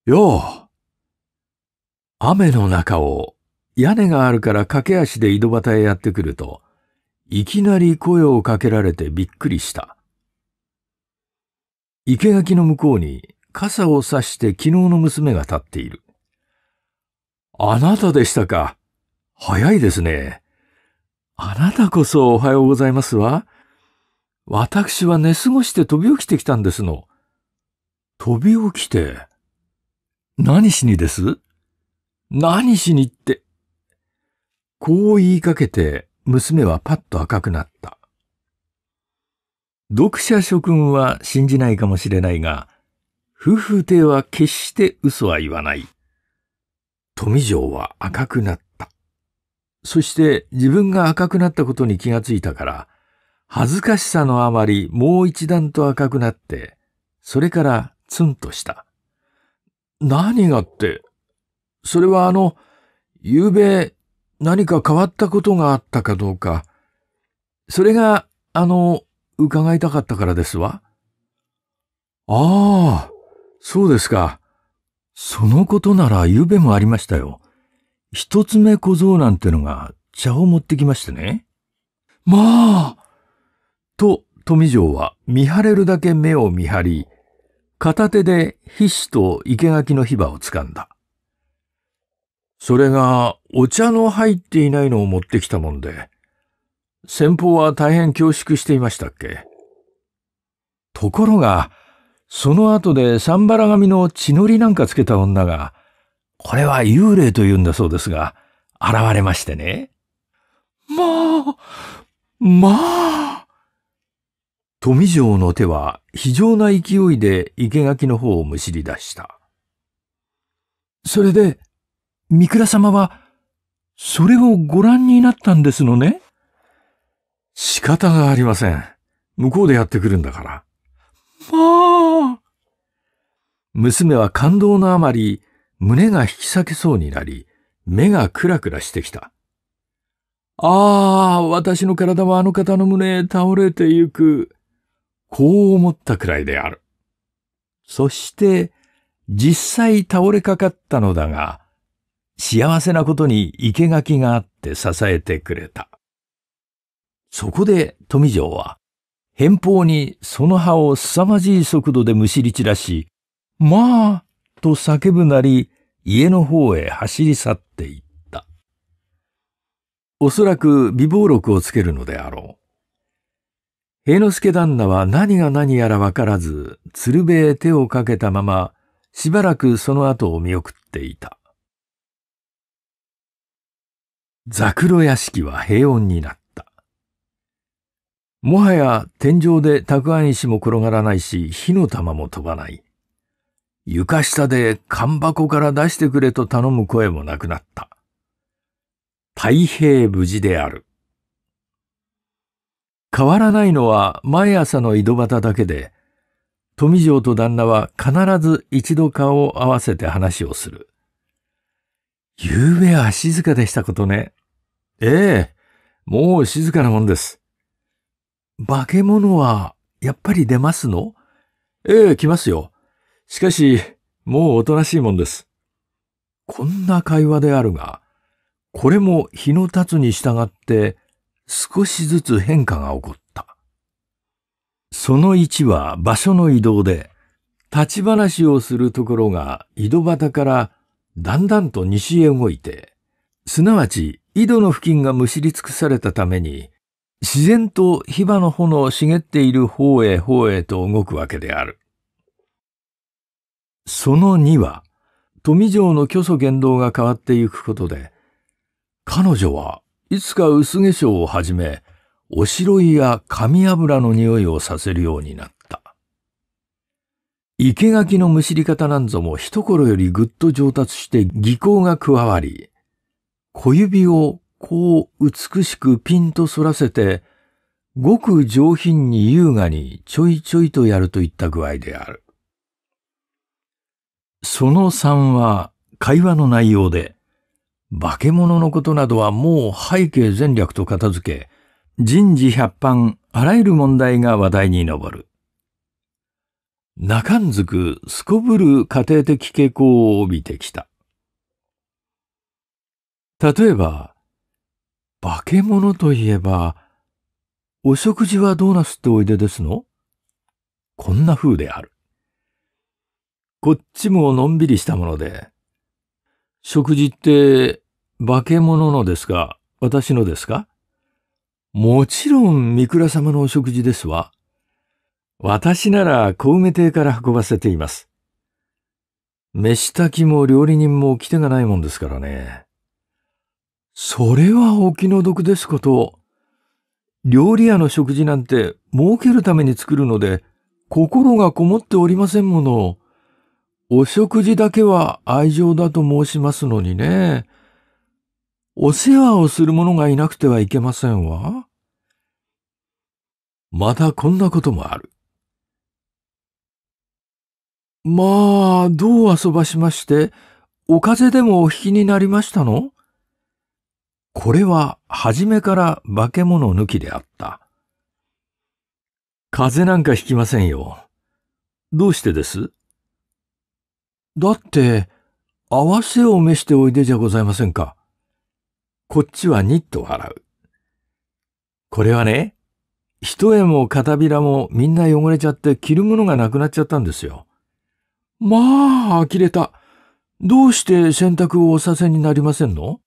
よう。雨の中を屋根があるから駆け足で井戸端へやってくると、いきなり声をかけられてびっくりした。生垣の向こうに傘を差して昨日の娘が立っている。あなたでしたか。早いですね。あなたこそおはようございますわ。私は寝過ごして飛び起きてきたんですの。飛び起きて何しにです何しにって。こう言いかけて娘はパッと赤くなった。読者諸君は信じないかもしれないが、夫婦亭は決して嘘は言わない。富城は赤くなっそして自分が赤くなったことに気がついたから、恥ずかしさのあまりもう一段と赤くなって、それからツンとした。何がって、それはあの、うべ何か変わったことがあったかどうか、それが、あの、伺いたかったからですわ。ああ、そうですか。そのことならうべもありましたよ。一つ目小僧なんてのが茶を持ってきましてね。まあと、富城は見張れるだけ目を見張り、片手で筆子と生垣の火場を掴んだ。それがお茶の入っていないのを持ってきたもんで、先方は大変恐縮していましたっけ。ところが、その後で三原髪の血のりなんかつけた女が、これは幽霊というんだそうですが、現れましてね。まあ、まあ。富城の手は非常な勢いで生垣の方をむしり出した。それで、三倉様は、それをご覧になったんですのね仕方がありません。向こうでやってくるんだから。まあ。娘は感動のあまり、胸が引き裂けそうになり、目がクラクラしてきた。ああ、私の体はあの方の胸へ倒れてゆく。こう思ったくらいである。そして、実際倒れかかったのだが、幸せなことに生垣があって支えてくれた。そこで富城は、偏方にその葉を凄まじい速度でむしり散らし、まあ、と叫ぶなり、家の方へ走り去っていった。おそらく微暴録をつけるのであろう。平之助旦那は何が何やらわからず、鶴瓶へ手をかけたまま、しばらくその後を見送っていた。ザクロ屋敷は平穏になった。もはや天井で宅配石も転がらないし、火の玉も飛ばない。床下で缶箱から出してくれと頼む声もなくなった。太平無事である。変わらないのは毎朝の井戸端だけで、富城と旦那は必ず一度顔を合わせて話をする。夕べは静かでしたことね。ええ、もう静かなもんです。化け物はやっぱり出ますのええ、来ますよ。しかし、もうおとなしいもんです。こんな会話であるが、これも日の経つに従って少しずつ変化が起こった。その一は場所の移動で、立ち話をするところが井戸端からだんだんと西へ動いて、すなわち井戸の付近がむしり尽くされたために、自然と火花の炎の茂っている方へ方へと動くわけである。その2は、富城の虚祖言動が変わっていくことで、彼女はいつか薄化粧をはじめ、おしろいや紙油の匂いをさせるようになった。生垣のむしり方なんぞも一頃よりぐっと上達して技巧が加わり、小指をこう美しくピンと反らせて、ごく上品に優雅にちょいちょいとやるといった具合である。その3は会話の内容で、化け物のことなどはもう背景全略と片付け、人事百般、あらゆる問題が話題に上る。中んずく、すこぶる家庭的傾向を帯びてきた。例えば、化け物といえば、お食事はどうなすっておいでですのこんな風である。こっちものんびりしたもので。食事って、化け物のですか私のですかもちろん、三倉様のお食事ですわ。私なら、小梅亭から運ばせています。飯炊きも料理人も来てがないもんですからね。それはお気の毒ですこと。料理屋の食事なんて儲けるために作るので、心がこもっておりませんもの。お食事だけは愛情だと申しますのにね。お世話をする者がいなくてはいけませんわ。またこんなこともある。まあ、どう遊ばしまして、お風邪でもお引きになりましたのこれは初めから化け物抜きであった。風邪なんか引きませんよ。どうしてですだって、合わせを召しておいでじゃございませんか。こっちはニットを払う。これはね、一重も片びらもみんな汚れちゃって着るものがなくなっちゃったんですよ。まあ、呆れた。どうして洗濯をおさせになりませんの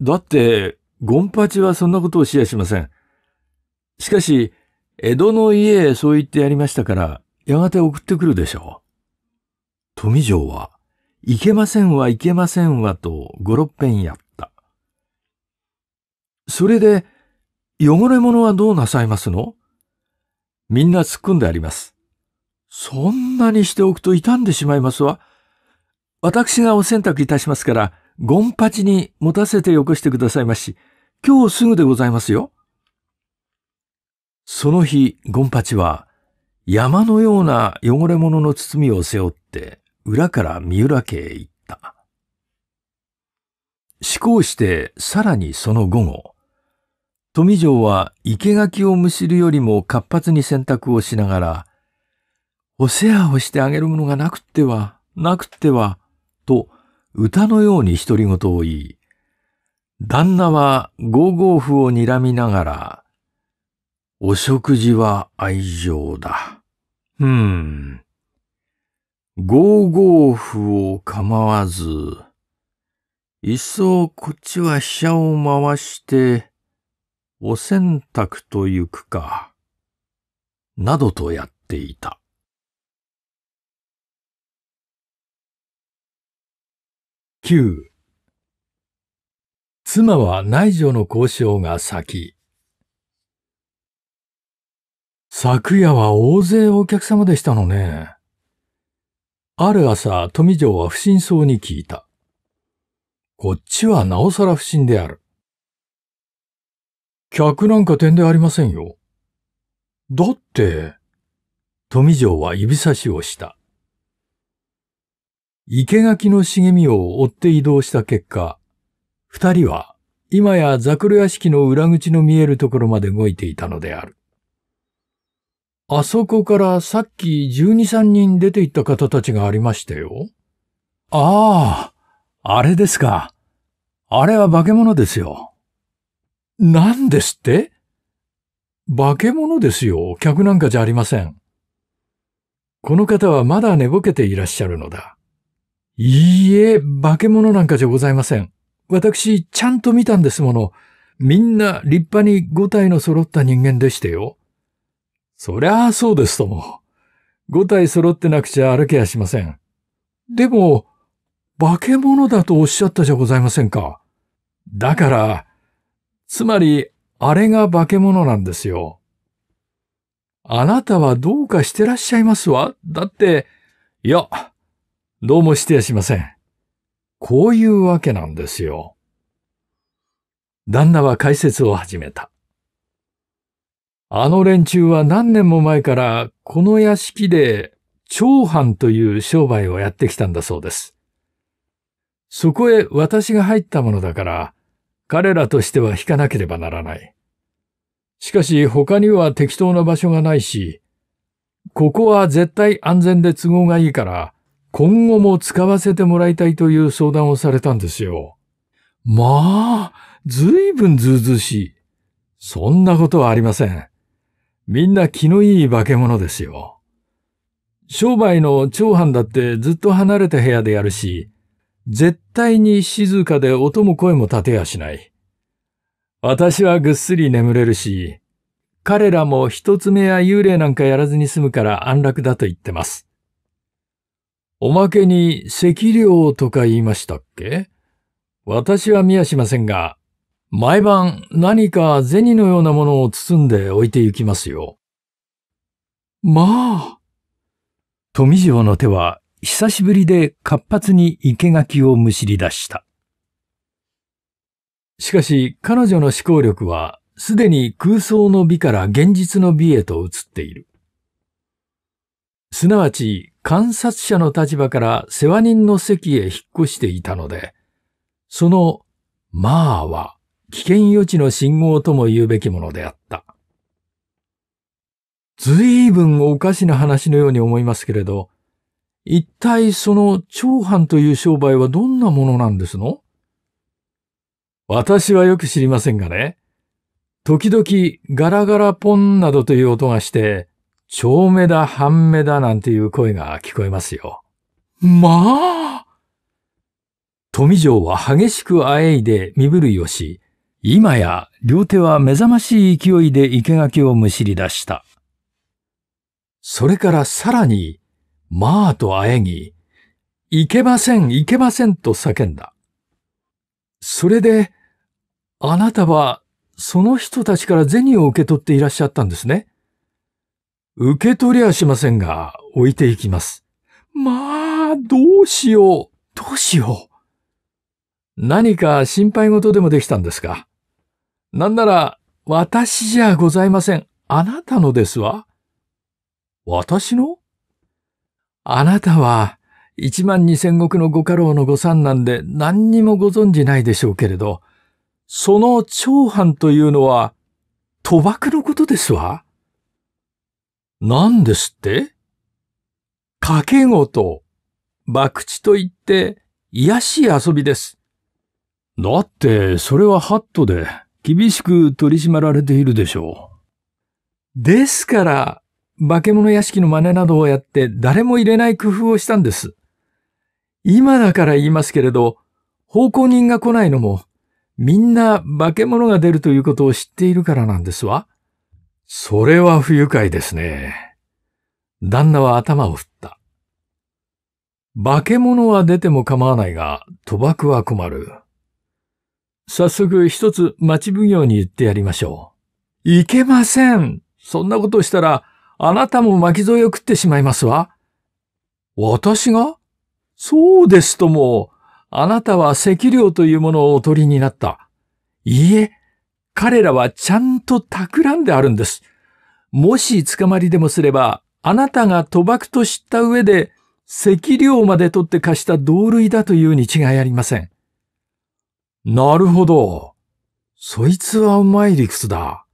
だって、ゴンパチはそんなことをしやしません。しかし、江戸の家へそう言ってやりましたから、やがて送ってくるでしょう。富城は、いけませんわいけませんわと五六遍やった。それで、汚れ物はどうなさいますのみんな突っ込んであります。そんなにしておくと傷んでしまいますわ。私がお洗濯いたしますから、ゴンパチに持たせてよこしてくださいまし、今日すぐでございますよ。その日、ゴンパチは、山のような汚れ物の包みを背負って、裏から三浦家へ行った。思考してさらにその午後、富城は生垣をむしるよりも活発に洗濯をしながら、お世話をしてあげるものがなくっては、なくっては、と歌のように独り言を言い、旦那は五五歩を睨みながら、お食事は愛情だ。うーん。五五歩を構わず、いっそこっちは飛車を回して、お洗濯と行くか、などとやっていた。9妻は内助の交渉が先。昨夜は大勢お客様でしたのね。ある朝、富城は不審そうに聞いた。こっちはなおさら不審である。客なんか点でありませんよ。だって、富城は指差しをした。生垣の茂みを追って移動した結果、二人は今やザクロ屋敷の裏口の見えるところまで動いていたのである。あそこからさっき12、3人出て行った方たちがありましたよ。ああ、あれですか。あれは化け物ですよ。何ですって化け物ですよ。客なんかじゃありません。この方はまだ寝ぼけていらっしゃるのだ。いいえ、化け物なんかじゃございません。私、ちゃんと見たんですもの。みんな立派に5体の揃った人間でしてよ。そりゃあそうですとも。五体揃ってなくちゃ歩けやしません。でも、化け物だとおっしゃったじゃございませんか。だから、つまり、あれが化け物なんですよ。あなたはどうかしてらっしゃいますわ。だって、いや、どうもしてやしません。こういうわけなんですよ。旦那は解説を始めた。あの連中は何年も前からこの屋敷で長藩という商売をやってきたんだそうです。そこへ私が入ったものだから、彼らとしては引かなければならない。しかし他には適当な場所がないし、ここは絶対安全で都合がいいから、今後も使わせてもらいたいという相談をされたんですよ。まあ、ずいぶんずうずうしい。そんなことはありません。みんな気のいい化け物ですよ。商売の長藩だってずっと離れた部屋でやるし、絶対に静かで音も声も立てやしない。私はぐっすり眠れるし、彼らも一つ目や幽霊なんかやらずに済むから安楽だと言ってます。おまけに赤量とか言いましたっけ私は見やしませんが、毎晩何か銭のようなものを包んで置いて行きますよ。まあ。富城の手は久しぶりで活発に生垣をむしり出した。しかし彼女の思考力はすでに空想の美から現実の美へと移っている。すなわち観察者の立場から世話人の席へ引っ越していたので、そのまあは危険予知の信号とも言うべきものであった。ずいぶんおかしな話のように思いますけれど、一体その長藩という商売はどんなものなんですの私はよく知りませんがね、時々ガラガラポンなどという音がして、長目だ半目だなんていう声が聞こえますよ。まあ富城は激しくあえいで身震いをし、今や両手は目覚ましい勢いで生垣をむしり出した。それからさらに、まあとあえぎ、いけません、いけませんと叫んだ。それで、あなたは、その人たちから銭を受け取っていらっしゃったんですね。受け取りはしませんが、置いていきます。まあ、どうしよう、どうしよう。何か心配事でもできたんですかなんなら、私じゃございません。あなたのですわ。私のあなたは、一万二千石のご家老のご三男で何にもご存じないでしょうけれど、その長藩というのは、賭博のことですわ。何ですって賭け事、博打といって、癒しい遊びです。だって、それはハットで。厳しく取り締まられているでしょう。ですから、化け物屋敷の真似などをやって誰も入れない工夫をしたんです。今だから言いますけれど、奉公人が来ないのも、みんな化け物が出るということを知っているからなんですわ。それは不愉快ですね。旦那は頭を振った。化け物は出ても構わないが、賭博は困る。早速一つ町奉行に言ってやりましょう。いけません。そんなことしたら、あなたも巻き添えを食ってしまいますわ。私がそうですとも、あなたは赤量というものをお取りになった。いいえ、彼らはちゃんと企んであるんです。もし捕まりでもすれば、あなたが賭博と知った上で、赤量まで取って貸した同類だというに違いありません。なるほど。そいつはうまい理屈だ。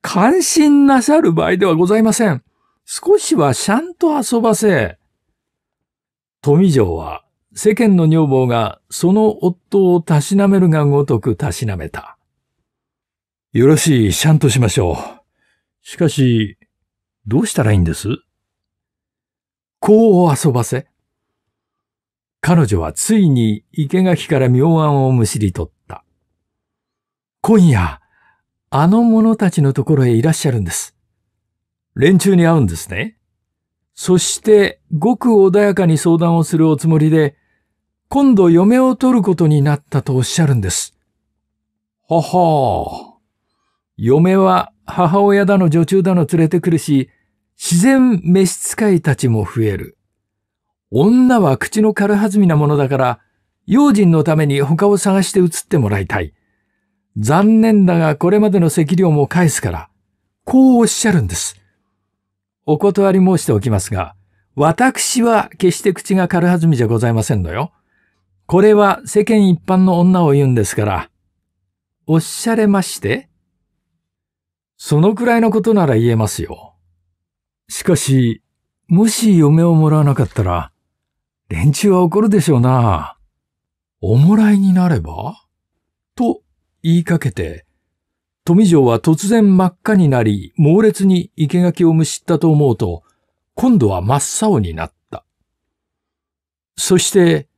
関心なさる場合ではございません。少しはちゃんと遊ばせ。富城は世間の女房がその夫をたしなめるがごとくたしなめた。よろしい、ちゃんとしましょう。しかし、どうしたらいいんですこう遊ばせ。彼女はついに生垣から妙案をむしり取った。今夜、あの者たちのところへいらっしゃるんです。連中に会うんですね。そして、ごく穏やかに相談をするおつもりで、今度嫁を取ることになったとおっしゃるんです。ほほう。嫁は母親だの女中だの連れてくるし、自然召使いたちも増える。女は口の軽はずみなものだから、用心のために他を探して移ってもらいたい。残念だがこれまでの席料も返すから、こうおっしゃるんです。お断り申しておきますが、私は決して口が軽はずみじゃございませんのよ。これは世間一般の女を言うんですから。おっしゃれましてそのくらいのことなら言えますよ。しかし、もし嫁をもらわなかったら、連中は怒るでしょうな。おもらいになればと言いかけて、富城は突然真っ赤になり、猛烈に生垣をむしったと思うと、今度は真っ青になった。そして、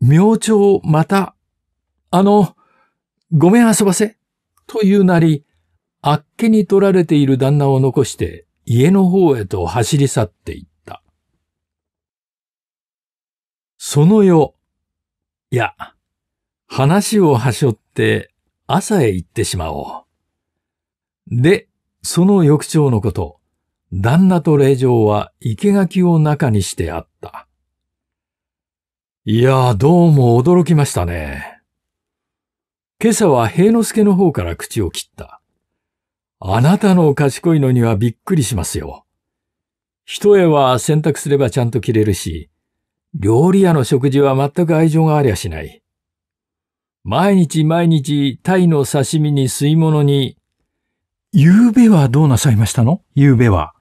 明朝また、あの、ごめん遊ばせ、というなり、あっけに取られている旦那を残して、家の方へと走り去っていった。その夜、いや、話をはしょって朝へ行ってしまおう。で、その翌朝のこと、旦那と霊場は生垣を中にしてあった。いやどうも驚きましたね。今朝は平之助の方から口を切った。あなたの賢いのにはびっくりしますよ。一重は洗濯すればちゃんと着れるし、料理屋の食事は全く愛情がありゃしない。毎日毎日、タイの刺身に吸い物に。夕べはどうなさいましたの夕べは。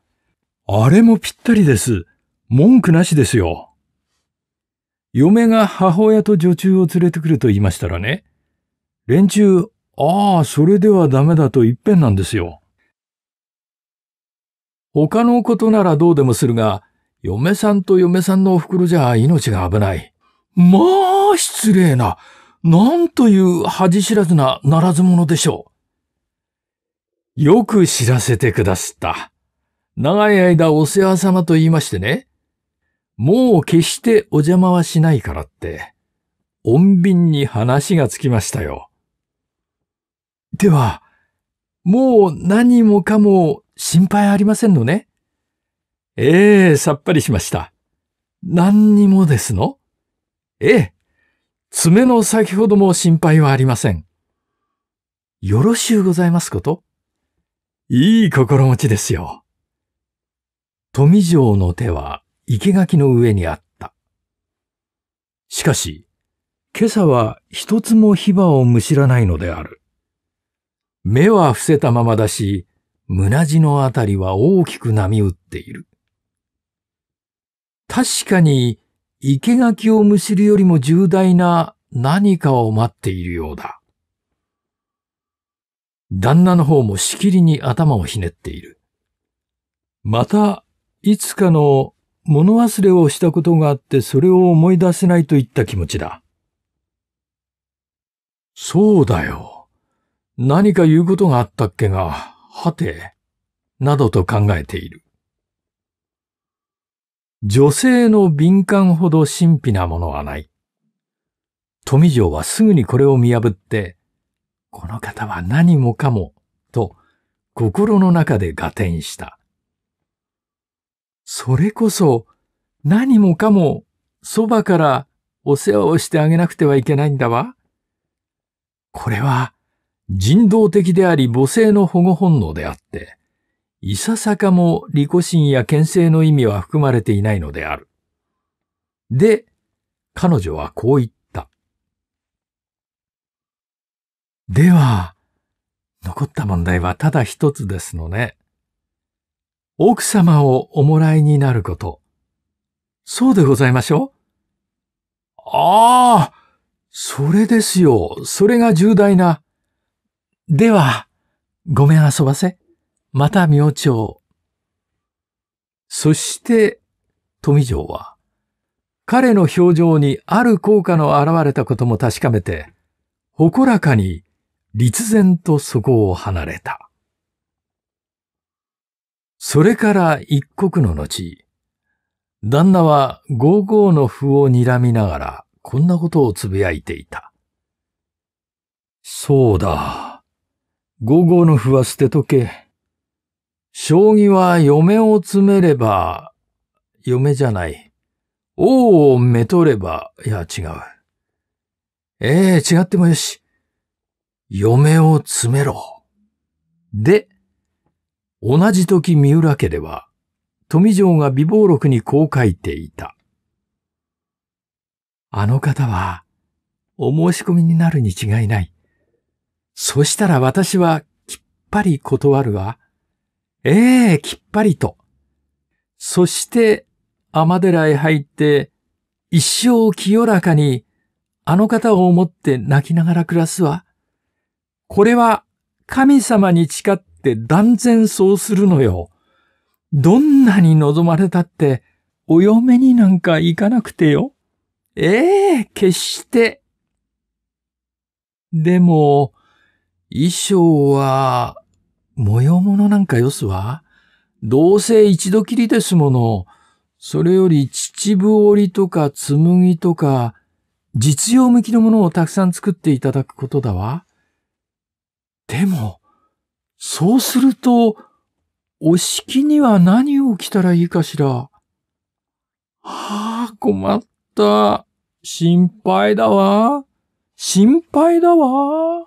あれもぴったりです。文句なしですよ。嫁が母親と女中を連れてくると言いましたらね、連中、ああ、それではダメだと一遍なんですよ。他のことならどうでもするが、嫁さんと嫁さんのお袋じゃ命が危ない。まあ、失礼な。なんという恥知らずなならず者でしょう。よく知らせてくだすった。長い間お世話様と言いましてね。もう決してお邪魔はしないからって、穏便に話がつきましたよ。では、もう何もかも心配ありませんのね。ええ、さっぱりしました。何にもですのええ、爪の先ほども心配はありません。よろしゅうございますこと。いい心持ちですよ。富城の手は生垣の上にあった。しかし、今朝は一つも火場をむしらないのである。目は伏せたままだし、胸地のあたりは大きく波打っている。確かに生垣をむしるよりも重大な何かを待っているようだ。旦那の方もしきりに頭をひねっている。また、いつかの物忘れをしたことがあってそれを思い出せないといった気持ちだ。そうだよ。何か言うことがあったっけが、はて、などと考えている。女性の敏感ほど神秘なものはない。富城はすぐにこれを見破って、この方は何もかも、と心の中で合点した。それこそ何もかもそばからお世話をしてあげなくてはいけないんだわ。これは人道的であり母性の保護本能であって、いささかも利己心や牽制の意味は含まれていないのである。で、彼女はこう言った。では、残った問題はただ一つですのね。奥様をおもらいになること。そうでございましょうああ、それですよ。それが重大な。では、ごめん遊ばせ。また明朝。そして、富城は、彼の表情にある効果の現れたことも確かめて、誇らかに、立然とそこを離れた。それから一刻の後、旦那は五々の符を睨みながら、こんなことをつぶやいていた。そうだ。五々の符は捨てとけ。将棋は嫁を詰めれば、嫁じゃない。王をめとれば、いや違う。ええー、違ってもよし。嫁を詰めろ。で、同じ時三浦家では、富城が美貌録にこう書いていた。あの方は、お申し込みになるに違いない。そしたら私はきっぱり断るわ。ええ、きっぱりと。そして、天寺へ入って、一生清らかに、あの方を思って泣きながら暮らすわ。これは、神様に誓って断然そうするのよ。どんなに望まれたって、お嫁になんか行かなくてよ。ええー、決して。でも、衣装は、模様物なんかよすわ。どうせ一度きりですもの。それより秩父織とか紬とか、実用向きのものをたくさん作っていただくことだわ。でも、そうすると、お式には何を着たらいいかしら。はあ、困った。心配だわ。心配だわ。